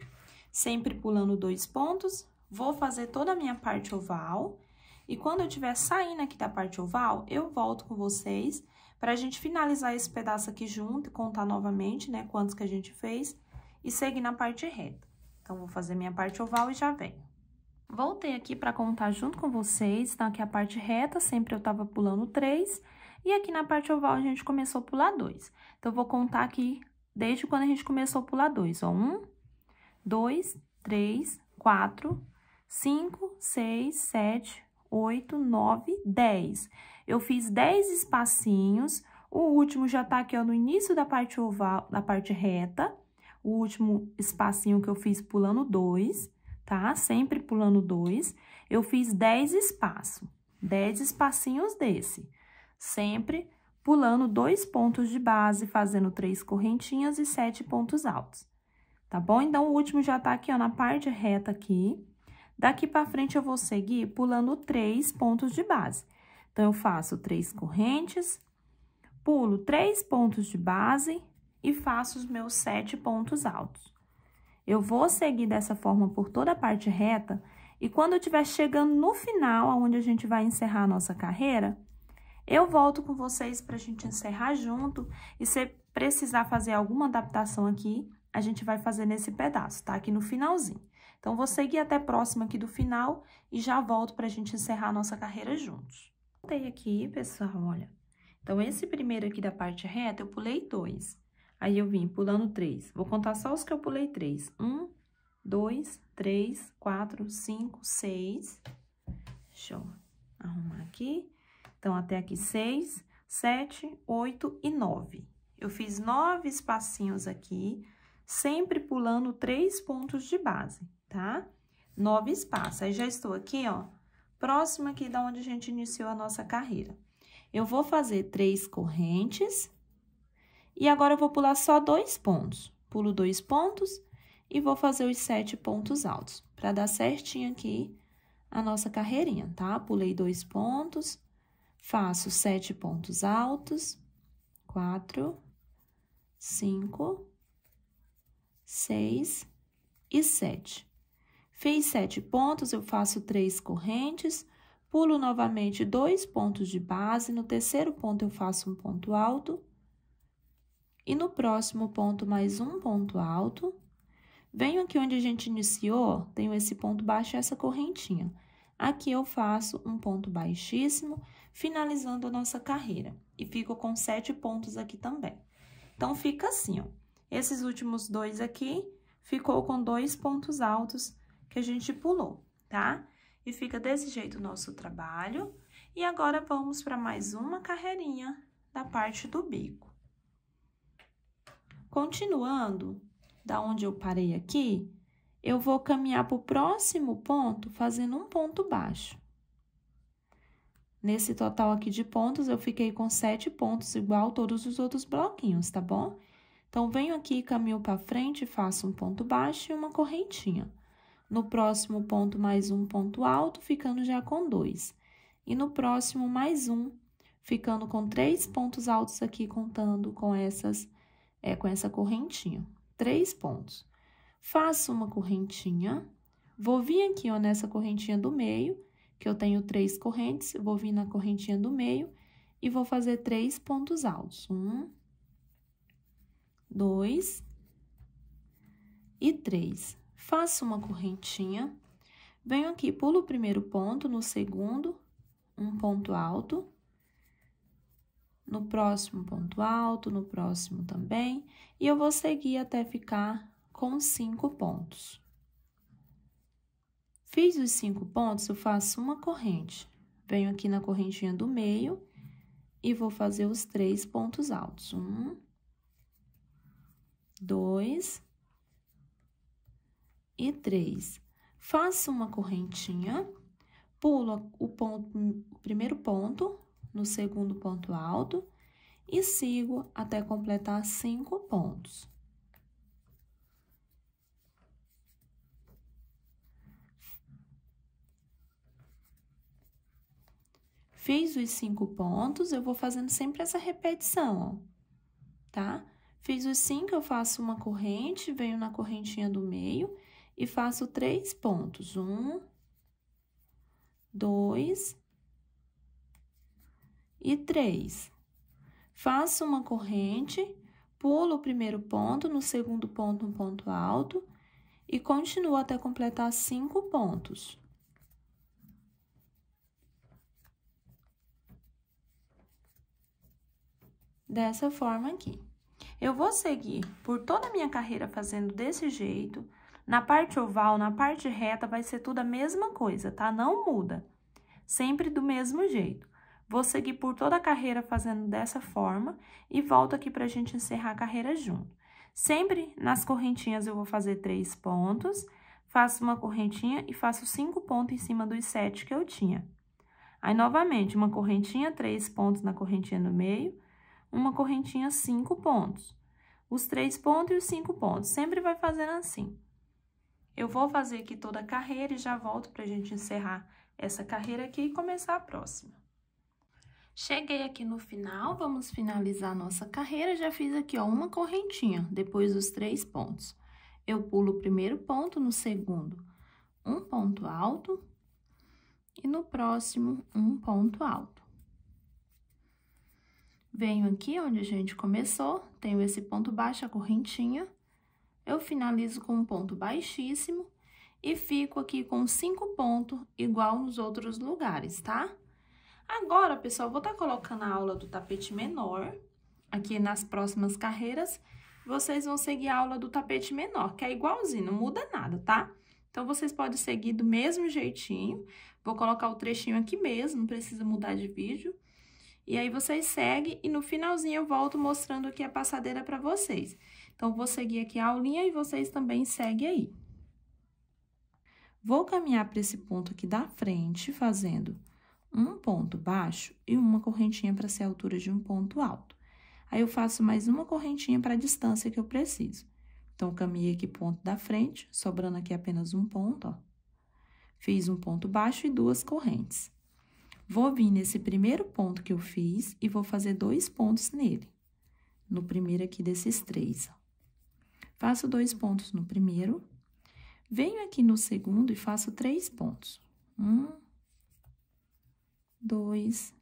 sempre pulando dois pontos, vou fazer toda a minha parte oval, e quando eu tiver saindo aqui da parte oval, eu volto com vocês para a gente finalizar esse pedaço aqui junto e contar novamente, né, quantos que a gente fez, e seguir na parte reta. Então, vou fazer minha parte oval e já venho. Voltei aqui para contar junto com vocês, então, tá, aqui a parte reta, sempre eu tava pulando três, e aqui na parte oval a gente começou a pular dois. Então, eu vou contar aqui desde quando a gente começou a pular dois, ó, um, 2, 3, 4, 5, 6, 7, 8, 9, 10. Eu fiz 10 espacinhos, o último já tá aqui, ó, no início da parte oval, da parte reta, o último espacinho que eu fiz pulando 2, tá? Sempre pulando 2. eu fiz 10 espaços, 10 espacinhos desse, sempre pulando dois pontos de base, fazendo três correntinhas e sete pontos altos tá bom? Então, o último já tá aqui, ó, na parte reta aqui. Daqui pra frente, eu vou seguir pulando três pontos de base. Então, eu faço três correntes, pulo três pontos de base e faço os meus sete pontos altos. Eu vou seguir dessa forma por toda a parte reta e quando eu estiver chegando no final, aonde a gente vai encerrar a nossa carreira, eu volto com vocês para a gente encerrar junto e se precisar fazer alguma adaptação aqui, a gente vai fazer nesse pedaço, tá? Aqui no finalzinho. Então, vou seguir até próximo aqui do final e já volto pra gente encerrar a nossa carreira juntos. Voltei aqui, pessoal, olha. Então, esse primeiro aqui da parte reta, eu pulei dois. Aí, eu vim pulando três. Vou contar só os que eu pulei três. Um, dois, três, quatro, cinco, seis. Deixa eu arrumar aqui. Então, até aqui seis, sete, oito e nove. Eu fiz nove espacinhos aqui sempre pulando três pontos de base, tá? Nove espaços. Aí, já estou aqui, ó, próximo aqui da onde a gente iniciou a nossa carreira. Eu vou fazer três correntes e agora eu vou pular só dois pontos. Pulo dois pontos e vou fazer os sete pontos altos, para dar certinho aqui a nossa carreirinha, tá? Pulei dois pontos, faço sete pontos altos, quatro, cinco, 6 e 7. fez 7 pontos, eu faço 3 correntes, pulo novamente dois pontos de base, no terceiro ponto eu faço um ponto alto, e no próximo ponto mais um ponto alto. Venho aqui onde a gente iniciou, tenho esse ponto baixo e essa correntinha. Aqui eu faço um ponto baixíssimo, finalizando a nossa carreira. E fico com sete pontos aqui também. Então, fica assim, ó. Esses últimos dois aqui ficou com dois pontos altos que a gente pulou, tá? E fica desse jeito o nosso trabalho. E agora, vamos para mais uma carreirinha da parte do bico. Continuando da onde eu parei aqui, eu vou caminhar para o próximo ponto fazendo um ponto baixo. Nesse total aqui de pontos, eu fiquei com sete pontos, igual todos os outros bloquinhos, tá bom? Então, venho aqui, caminho para frente, faço um ponto baixo e uma correntinha. No próximo ponto, mais um ponto alto, ficando já com dois. E no próximo, mais um, ficando com três pontos altos aqui, contando com essas, é, com essa correntinha. Três pontos. Faço uma correntinha, vou vir aqui, ó, nessa correntinha do meio, que eu tenho três correntes, vou vir na correntinha do meio e vou fazer três pontos altos. Um, dois e três. Faço uma correntinha, venho aqui, pulo o primeiro ponto, no segundo, um ponto alto, no próximo ponto alto, no próximo também, e eu vou seguir até ficar com cinco pontos. Fiz os cinco pontos, eu faço uma corrente. Venho aqui na correntinha do meio e vou fazer os três pontos altos. Um, dois e três. Faço uma correntinha, pulo o, ponto, o primeiro ponto no segundo ponto alto e sigo até completar cinco pontos. Fiz os cinco pontos, eu vou fazendo sempre essa repetição, ó, tá? Fiz os cinco, eu faço uma corrente, venho na correntinha do meio e faço três pontos. Um, dois e três. Faço uma corrente, pulo o primeiro ponto, no segundo ponto um ponto alto e continuo até completar cinco pontos. Dessa forma aqui. Eu vou seguir por toda a minha carreira fazendo desse jeito. Na parte oval, na parte reta, vai ser tudo a mesma coisa, tá? Não muda. Sempre do mesmo jeito. Vou seguir por toda a carreira fazendo dessa forma e volto aqui pra gente encerrar a carreira junto. Sempre nas correntinhas eu vou fazer três pontos, faço uma correntinha e faço cinco pontos em cima dos sete que eu tinha. Aí, novamente, uma correntinha, três pontos na correntinha no meio, uma correntinha cinco pontos. Os três pontos e os cinco pontos. Sempre vai fazendo assim. Eu vou fazer aqui toda a carreira e já volto pra gente encerrar essa carreira aqui e começar a próxima. Cheguei aqui no final, vamos finalizar nossa carreira. Já fiz aqui, ó, uma correntinha, depois dos três pontos. Eu pulo o primeiro ponto, no segundo, um ponto alto. E no próximo, um ponto alto. Venho aqui onde a gente começou, tenho esse ponto baixo, a correntinha. Eu finalizo com um ponto baixíssimo e fico aqui com cinco pontos igual nos outros lugares, tá? Agora, pessoal, vou estar tá colocando a aula do tapete menor aqui nas próximas carreiras. Vocês vão seguir a aula do tapete menor, que é igualzinho, não muda nada, tá? Então, vocês podem seguir do mesmo jeitinho. Vou colocar o trechinho aqui mesmo, não precisa mudar de vídeo. E aí vocês seguem e no finalzinho eu volto mostrando aqui a passadeira para vocês. Então, vou seguir aqui a aulinha e vocês também seguem aí. Vou caminhar para esse ponto aqui da frente, fazendo um ponto baixo e uma correntinha para ser a altura de um ponto alto. Aí, eu faço mais uma correntinha para a distância que eu preciso. Então, caminhei aqui ponto da frente, sobrando aqui apenas um ponto, ó. Fiz um ponto baixo e duas correntes. Vou vir nesse primeiro ponto que eu fiz e vou fazer dois pontos nele. No primeiro aqui desses três, Faço dois pontos no primeiro. Venho aqui no segundo e faço três pontos. Um, dois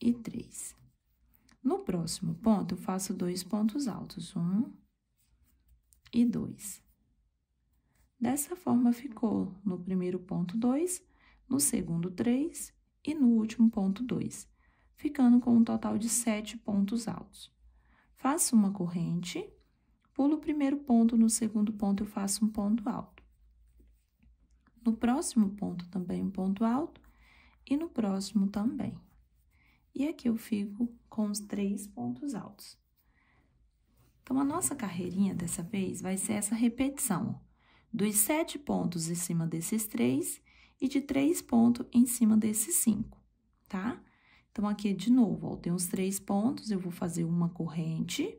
e três. No próximo ponto, eu faço dois pontos altos. Um e dois. Dessa forma, ficou no primeiro ponto dois, no segundo três e no último ponto 2, ficando com um total de 7 pontos altos. Faço uma corrente, pulo o primeiro ponto, no segundo ponto eu faço um ponto alto. No próximo ponto também um ponto alto e no próximo também. E aqui eu fico com os três pontos altos. Então, a nossa carreirinha dessa vez vai ser essa repetição, ó, dos sete pontos em cima desses três e de três pontos em cima desses cinco, tá? Então, aqui de novo, ó, tem os três pontos, eu vou fazer uma corrente,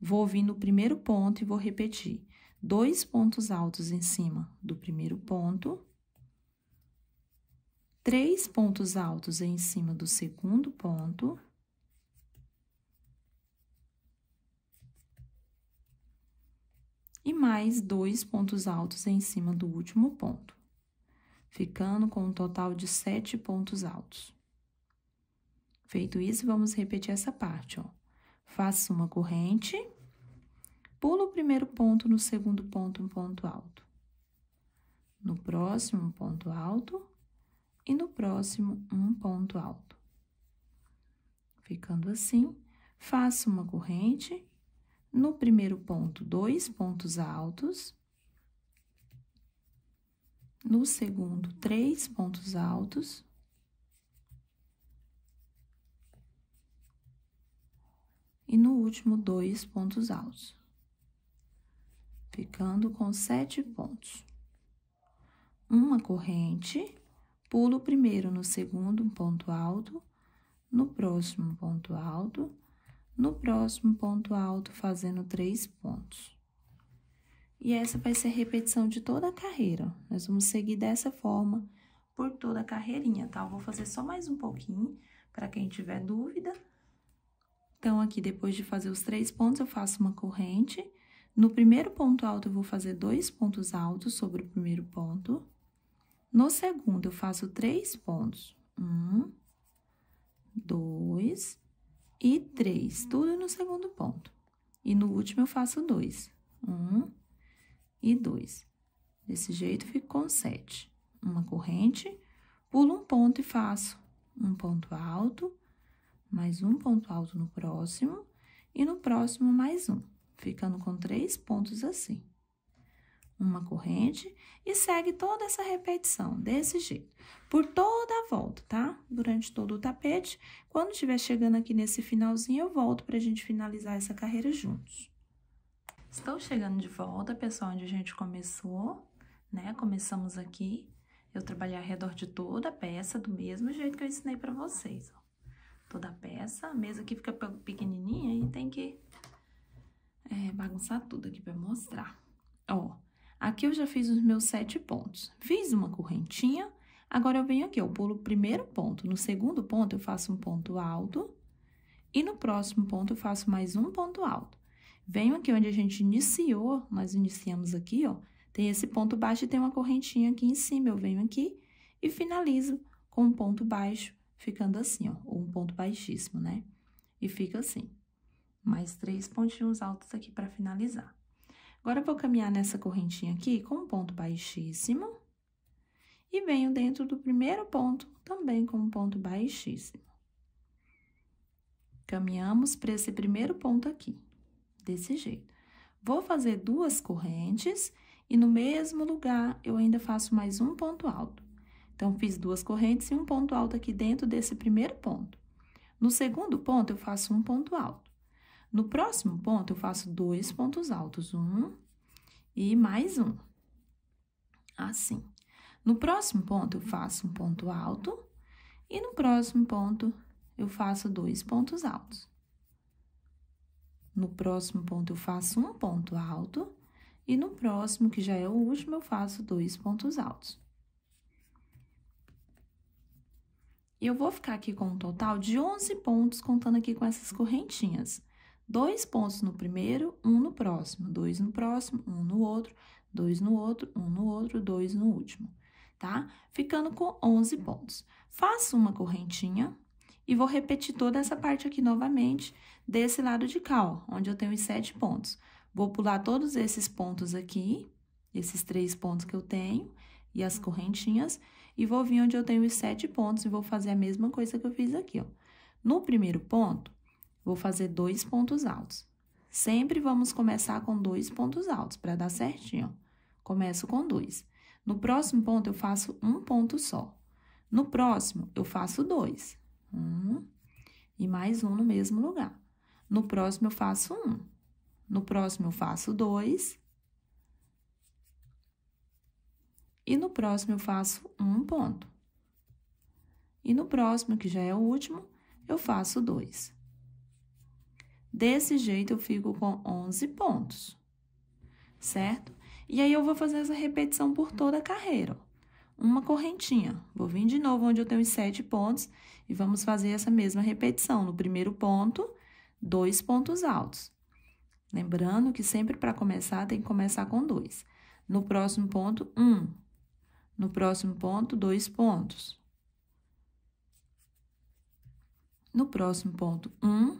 vou vir no primeiro ponto e vou repetir. Dois pontos altos em cima do primeiro ponto, três pontos altos em cima do segundo ponto, e mais dois pontos altos em cima do último ponto ficando com um total de sete pontos altos. Feito isso, vamos repetir essa parte, ó. Faço uma corrente, pulo o primeiro ponto, no segundo ponto, um ponto alto. No próximo, um ponto alto. E no próximo, um ponto alto. Ficando assim, faço uma corrente, no primeiro ponto, dois pontos altos. No segundo, três pontos altos. E no último, dois pontos altos. Ficando com sete pontos. Uma corrente, pulo primeiro no segundo ponto alto, no próximo ponto alto, no próximo ponto alto, fazendo três pontos. E essa vai ser a repetição de toda a carreira. Nós vamos seguir dessa forma por toda a carreirinha, tá? Eu vou fazer só mais um pouquinho para quem tiver dúvida. Então, aqui, depois de fazer os três pontos, eu faço uma corrente. No primeiro ponto alto, eu vou fazer dois pontos altos sobre o primeiro ponto. No segundo, eu faço três pontos. Um, dois e três. Tudo no segundo ponto. E no último, eu faço dois. Um, e 2. Desse jeito, ficou 7. Uma corrente, pulo um ponto e faço um ponto alto, mais um ponto alto no próximo, e no próximo mais um, ficando com três pontos assim. Uma corrente e segue toda essa repetição desse jeito, por toda a volta, tá? Durante todo o tapete. Quando estiver chegando aqui nesse finalzinho, eu volto para a gente finalizar essa carreira juntos. Estou chegando de volta, pessoal, onde a gente começou, né? Começamos aqui. Eu trabalhei ao redor de toda a peça, do mesmo jeito que eu ensinei pra vocês, ó. Toda a peça, a mesa aqui fica pequenininha e tem que é, bagunçar tudo aqui pra mostrar. Ó, aqui eu já fiz os meus sete pontos. Fiz uma correntinha, agora eu venho aqui, eu pulo o primeiro ponto. No segundo ponto, eu faço um ponto alto. E no próximo ponto, eu faço mais um ponto alto. Venho aqui onde a gente iniciou, nós iniciamos aqui, ó. Tem esse ponto baixo e tem uma correntinha aqui em cima. Eu venho aqui e finalizo com um ponto baixo, ficando assim, ó. Ou um ponto baixíssimo, né? E fica assim. Mais três pontinhos altos aqui para finalizar. Agora, eu vou caminhar nessa correntinha aqui com um ponto baixíssimo. E venho dentro do primeiro ponto, também com um ponto baixíssimo. Caminhamos para esse primeiro ponto aqui desse jeito. Vou fazer duas correntes e no mesmo lugar eu ainda faço mais um ponto alto. Então, fiz duas correntes e um ponto alto aqui dentro desse primeiro ponto. No segundo ponto, eu faço um ponto alto. No próximo ponto, eu faço dois pontos altos, um e mais um. Assim. No próximo ponto, eu faço um ponto alto e no próximo ponto, eu faço dois pontos altos. No próximo ponto, eu faço um ponto alto. E no próximo, que já é o último, eu faço dois pontos altos. E eu vou ficar aqui com um total de 11 pontos, contando aqui com essas correntinhas. Dois pontos no primeiro, um no próximo, dois no próximo, um no outro, dois no outro, um no outro, dois no último, tá? Ficando com 11 pontos. Faço uma correntinha e vou repetir toda essa parte aqui novamente, desse lado de cá, ó, onde eu tenho os sete pontos. Vou pular todos esses pontos aqui, esses três pontos que eu tenho, e as correntinhas, e vou vir onde eu tenho os sete pontos e vou fazer a mesma coisa que eu fiz aqui, ó. No primeiro ponto, vou fazer dois pontos altos. Sempre vamos começar com dois pontos altos, para dar certinho, ó. Começo com dois. No próximo ponto, eu faço um ponto só. No próximo, eu faço dois. Um e mais um no mesmo lugar. No próximo, eu faço um. No próximo, eu faço dois. E no próximo, eu faço um ponto. E no próximo, que já é o último, eu faço dois. Desse jeito, eu fico com 11 pontos, certo? E aí, eu vou fazer essa repetição por toda a carreira, uma correntinha. Vou vir de novo onde eu tenho os sete pontos e vamos fazer essa mesma repetição. No primeiro ponto, dois pontos altos. Lembrando que sempre para começar tem que começar com dois. No próximo ponto, um. No próximo ponto, dois pontos. No próximo ponto, um.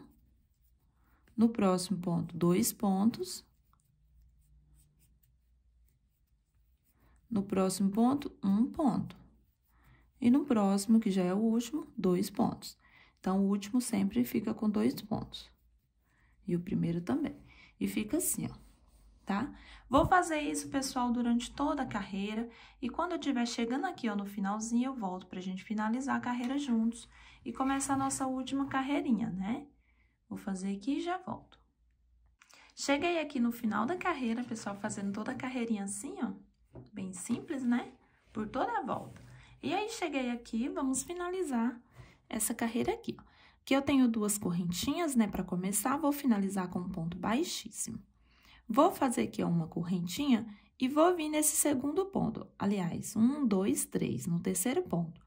No próximo ponto, dois pontos. No próximo ponto, um ponto. E no próximo, que já é o último, dois pontos. Então, o último sempre fica com dois pontos. E o primeiro também. E fica assim, ó, tá? Vou fazer isso, pessoal, durante toda a carreira. E quando eu estiver chegando aqui, ó, no finalzinho, eu volto pra gente finalizar a carreira juntos. E começar a nossa última carreirinha, né? Vou fazer aqui e já volto. Cheguei aqui no final da carreira, pessoal, fazendo toda a carreirinha assim, ó. Bem simples, né? Por toda a volta. E aí, cheguei aqui, vamos finalizar essa carreira aqui. Ó. Aqui eu tenho duas correntinhas, né, para começar, vou finalizar com um ponto baixíssimo. Vou fazer aqui ó, uma correntinha e vou vir nesse segundo ponto. Aliás, um, dois, três, no terceiro ponto.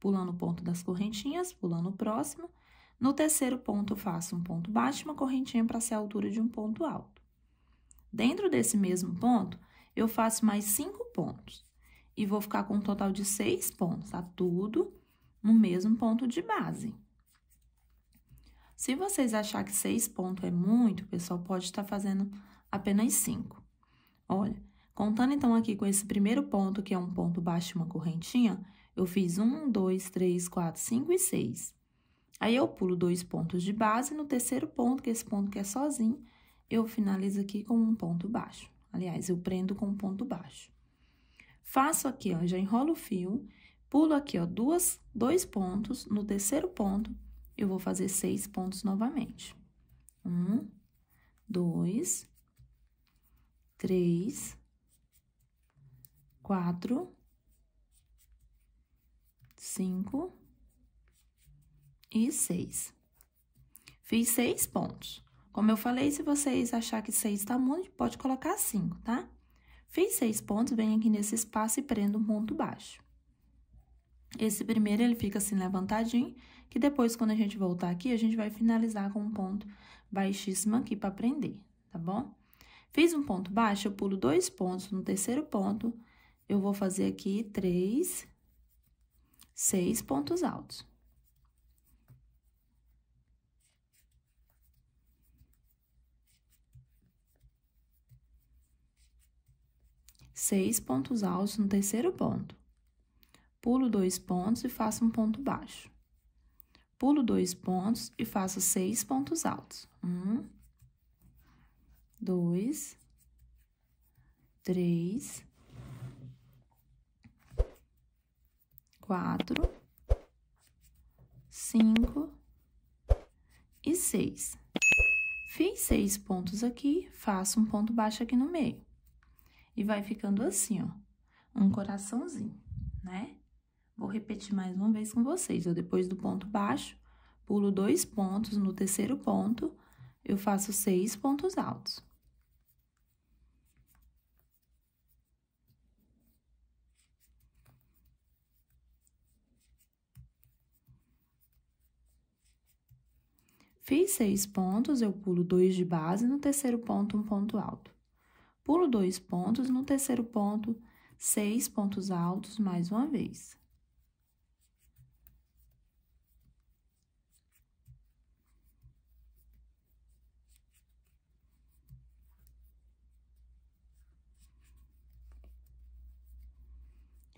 Pulando o ponto das correntinhas, pulando o próximo. No terceiro ponto, faço um ponto baixo, uma correntinha para ser a altura de um ponto alto. Dentro desse mesmo ponto, eu faço mais cinco pontos. E vou ficar com um total de seis pontos, tá? Tudo no mesmo ponto de base. Se vocês achar que seis pontos é muito, o pessoal pode estar tá fazendo apenas cinco. Olha, contando então aqui com esse primeiro ponto, que é um ponto baixo e uma correntinha, eu fiz um, dois, três, quatro, cinco e seis. Aí, eu pulo dois pontos de base, no terceiro ponto, que é esse ponto que é sozinho, eu finalizo aqui com um ponto baixo. Aliás, eu prendo com um ponto baixo. Faço aqui, ó, já enrolo o fio Pulo aqui, ó, duas, dois pontos, no terceiro ponto, eu vou fazer seis pontos novamente. Um, dois, três, quatro, cinco e seis. Fiz seis pontos. Como eu falei, se vocês achar que seis tá muito, pode colocar cinco, tá? Fiz seis pontos, venho aqui nesse espaço e prendo um ponto baixo. Esse primeiro, ele fica assim levantadinho, que depois, quando a gente voltar aqui, a gente vai finalizar com um ponto baixíssimo aqui para prender, tá bom? Fiz um ponto baixo, eu pulo dois pontos no terceiro ponto, eu vou fazer aqui três, seis pontos altos. Seis pontos altos no terceiro ponto pulo dois pontos e faço um ponto baixo. Pulo dois pontos e faço seis pontos altos. Um, dois, três, quatro, cinco e seis. Fiz seis pontos aqui, faço um ponto baixo aqui no meio. E vai ficando assim, ó, um coraçãozinho, né? Vou repetir mais uma vez com vocês. Eu, depois do ponto baixo, pulo dois pontos. No terceiro ponto, eu faço seis pontos altos. Fiz seis pontos, eu pulo dois de base, no terceiro ponto, um ponto alto. Pulo dois pontos, no terceiro ponto, seis pontos altos mais uma vez.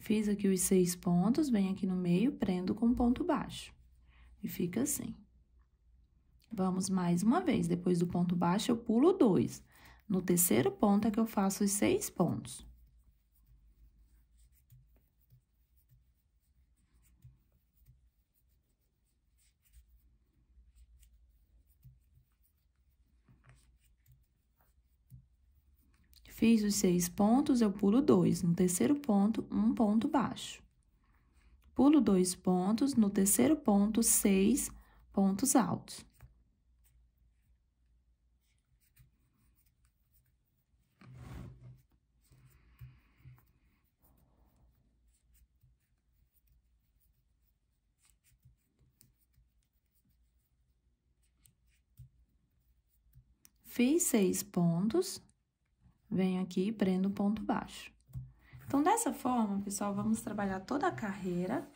Fiz aqui os seis pontos, venho aqui no meio, prendo com ponto baixo. E fica assim. Vamos mais uma vez, depois do ponto baixo eu pulo dois. No terceiro ponto é que eu faço os seis pontos. Fiz os seis pontos, eu pulo dois. No terceiro ponto, um ponto baixo. Pulo dois pontos, no terceiro ponto, seis pontos altos. Fiz seis pontos, venho aqui e prendo o ponto baixo. Então, dessa forma, pessoal, vamos trabalhar toda a carreira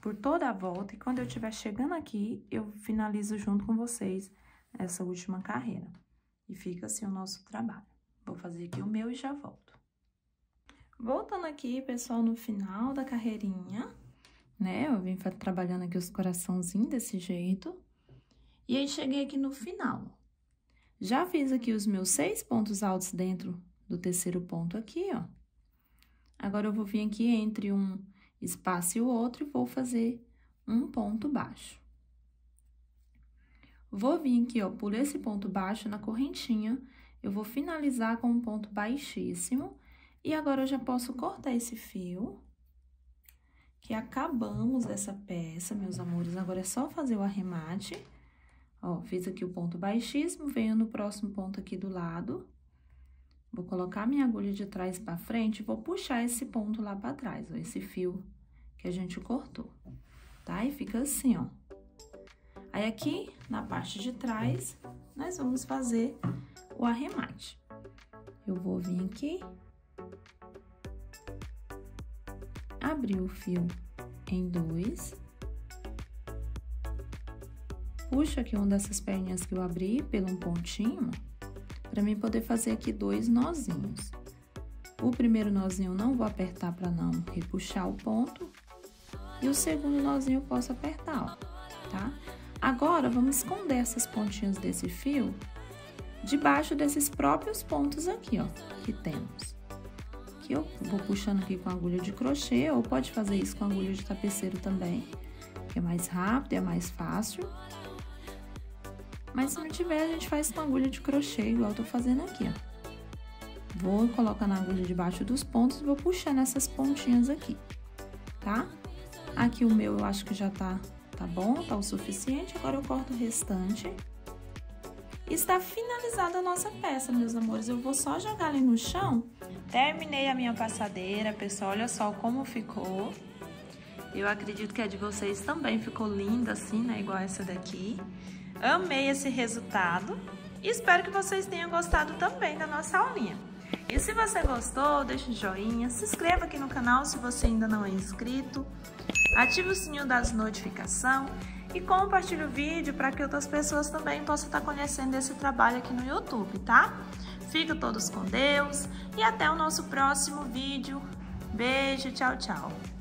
por toda a volta. E quando eu estiver chegando aqui, eu finalizo junto com vocês essa última carreira. E fica assim o nosso trabalho. Vou fazer aqui o meu e já volto. Voltando aqui, pessoal, no final da carreirinha, né? Eu vim trabalhando aqui os coraçãozinhos desse jeito. E aí, cheguei aqui no final. Já fiz aqui os meus seis pontos altos dentro do terceiro ponto aqui, ó. Agora, eu vou vir aqui entre um espaço e o outro e vou fazer um ponto baixo. Vou vir aqui, ó, por esse ponto baixo na correntinha, eu vou finalizar com um ponto baixíssimo. E agora, eu já posso cortar esse fio, que acabamos essa peça, meus amores. Agora, é só fazer o arremate. Ó, fiz aqui o ponto baixíssimo, venho no próximo ponto aqui do lado. Vou colocar minha agulha de trás para frente e vou puxar esse ponto lá para trás, ó, esse fio que a gente cortou, tá? E fica assim, ó. Aí, aqui na parte de trás, nós vamos fazer o arremate. Eu vou vir aqui, abrir o fio em dois, puxo aqui uma dessas perninhas que eu abri pelo um pontinho, para mim poder fazer aqui dois nozinhos. O primeiro nozinho eu não vou apertar para não repuxar o ponto, e o segundo nozinho eu posso apertar, ó, tá? Agora, vamos esconder essas pontinhas desse fio debaixo desses próprios pontos aqui, ó, que temos. Que eu vou puxando aqui com agulha de crochê, ou pode fazer isso com agulha de tapeceiro também, que é mais rápido, é mais fácil. Mas se não tiver, a gente faz com agulha de crochê, igual eu tô fazendo aqui, ó. Vou colocar na agulha debaixo dos pontos e vou puxar nessas pontinhas aqui, tá? Aqui o meu eu acho que já tá, tá bom, tá o suficiente. Agora eu corto o restante. Está finalizada a nossa peça, meus amores. Eu vou só jogar ali no chão. Terminei a minha passadeira, pessoal. Olha só como ficou. Eu acredito que a de vocês também ficou linda assim, né? Igual essa daqui. Amei esse resultado. e Espero que vocês tenham gostado também da nossa aulinha. E se você gostou, deixe um joinha, se inscreva aqui no canal se você ainda não é inscrito, ative o sininho das notificações e compartilhe o vídeo para que outras pessoas também possam estar tá conhecendo esse trabalho aqui no YouTube, tá? Fiquem todos com Deus e até o nosso próximo vídeo. Beijo, tchau, tchau!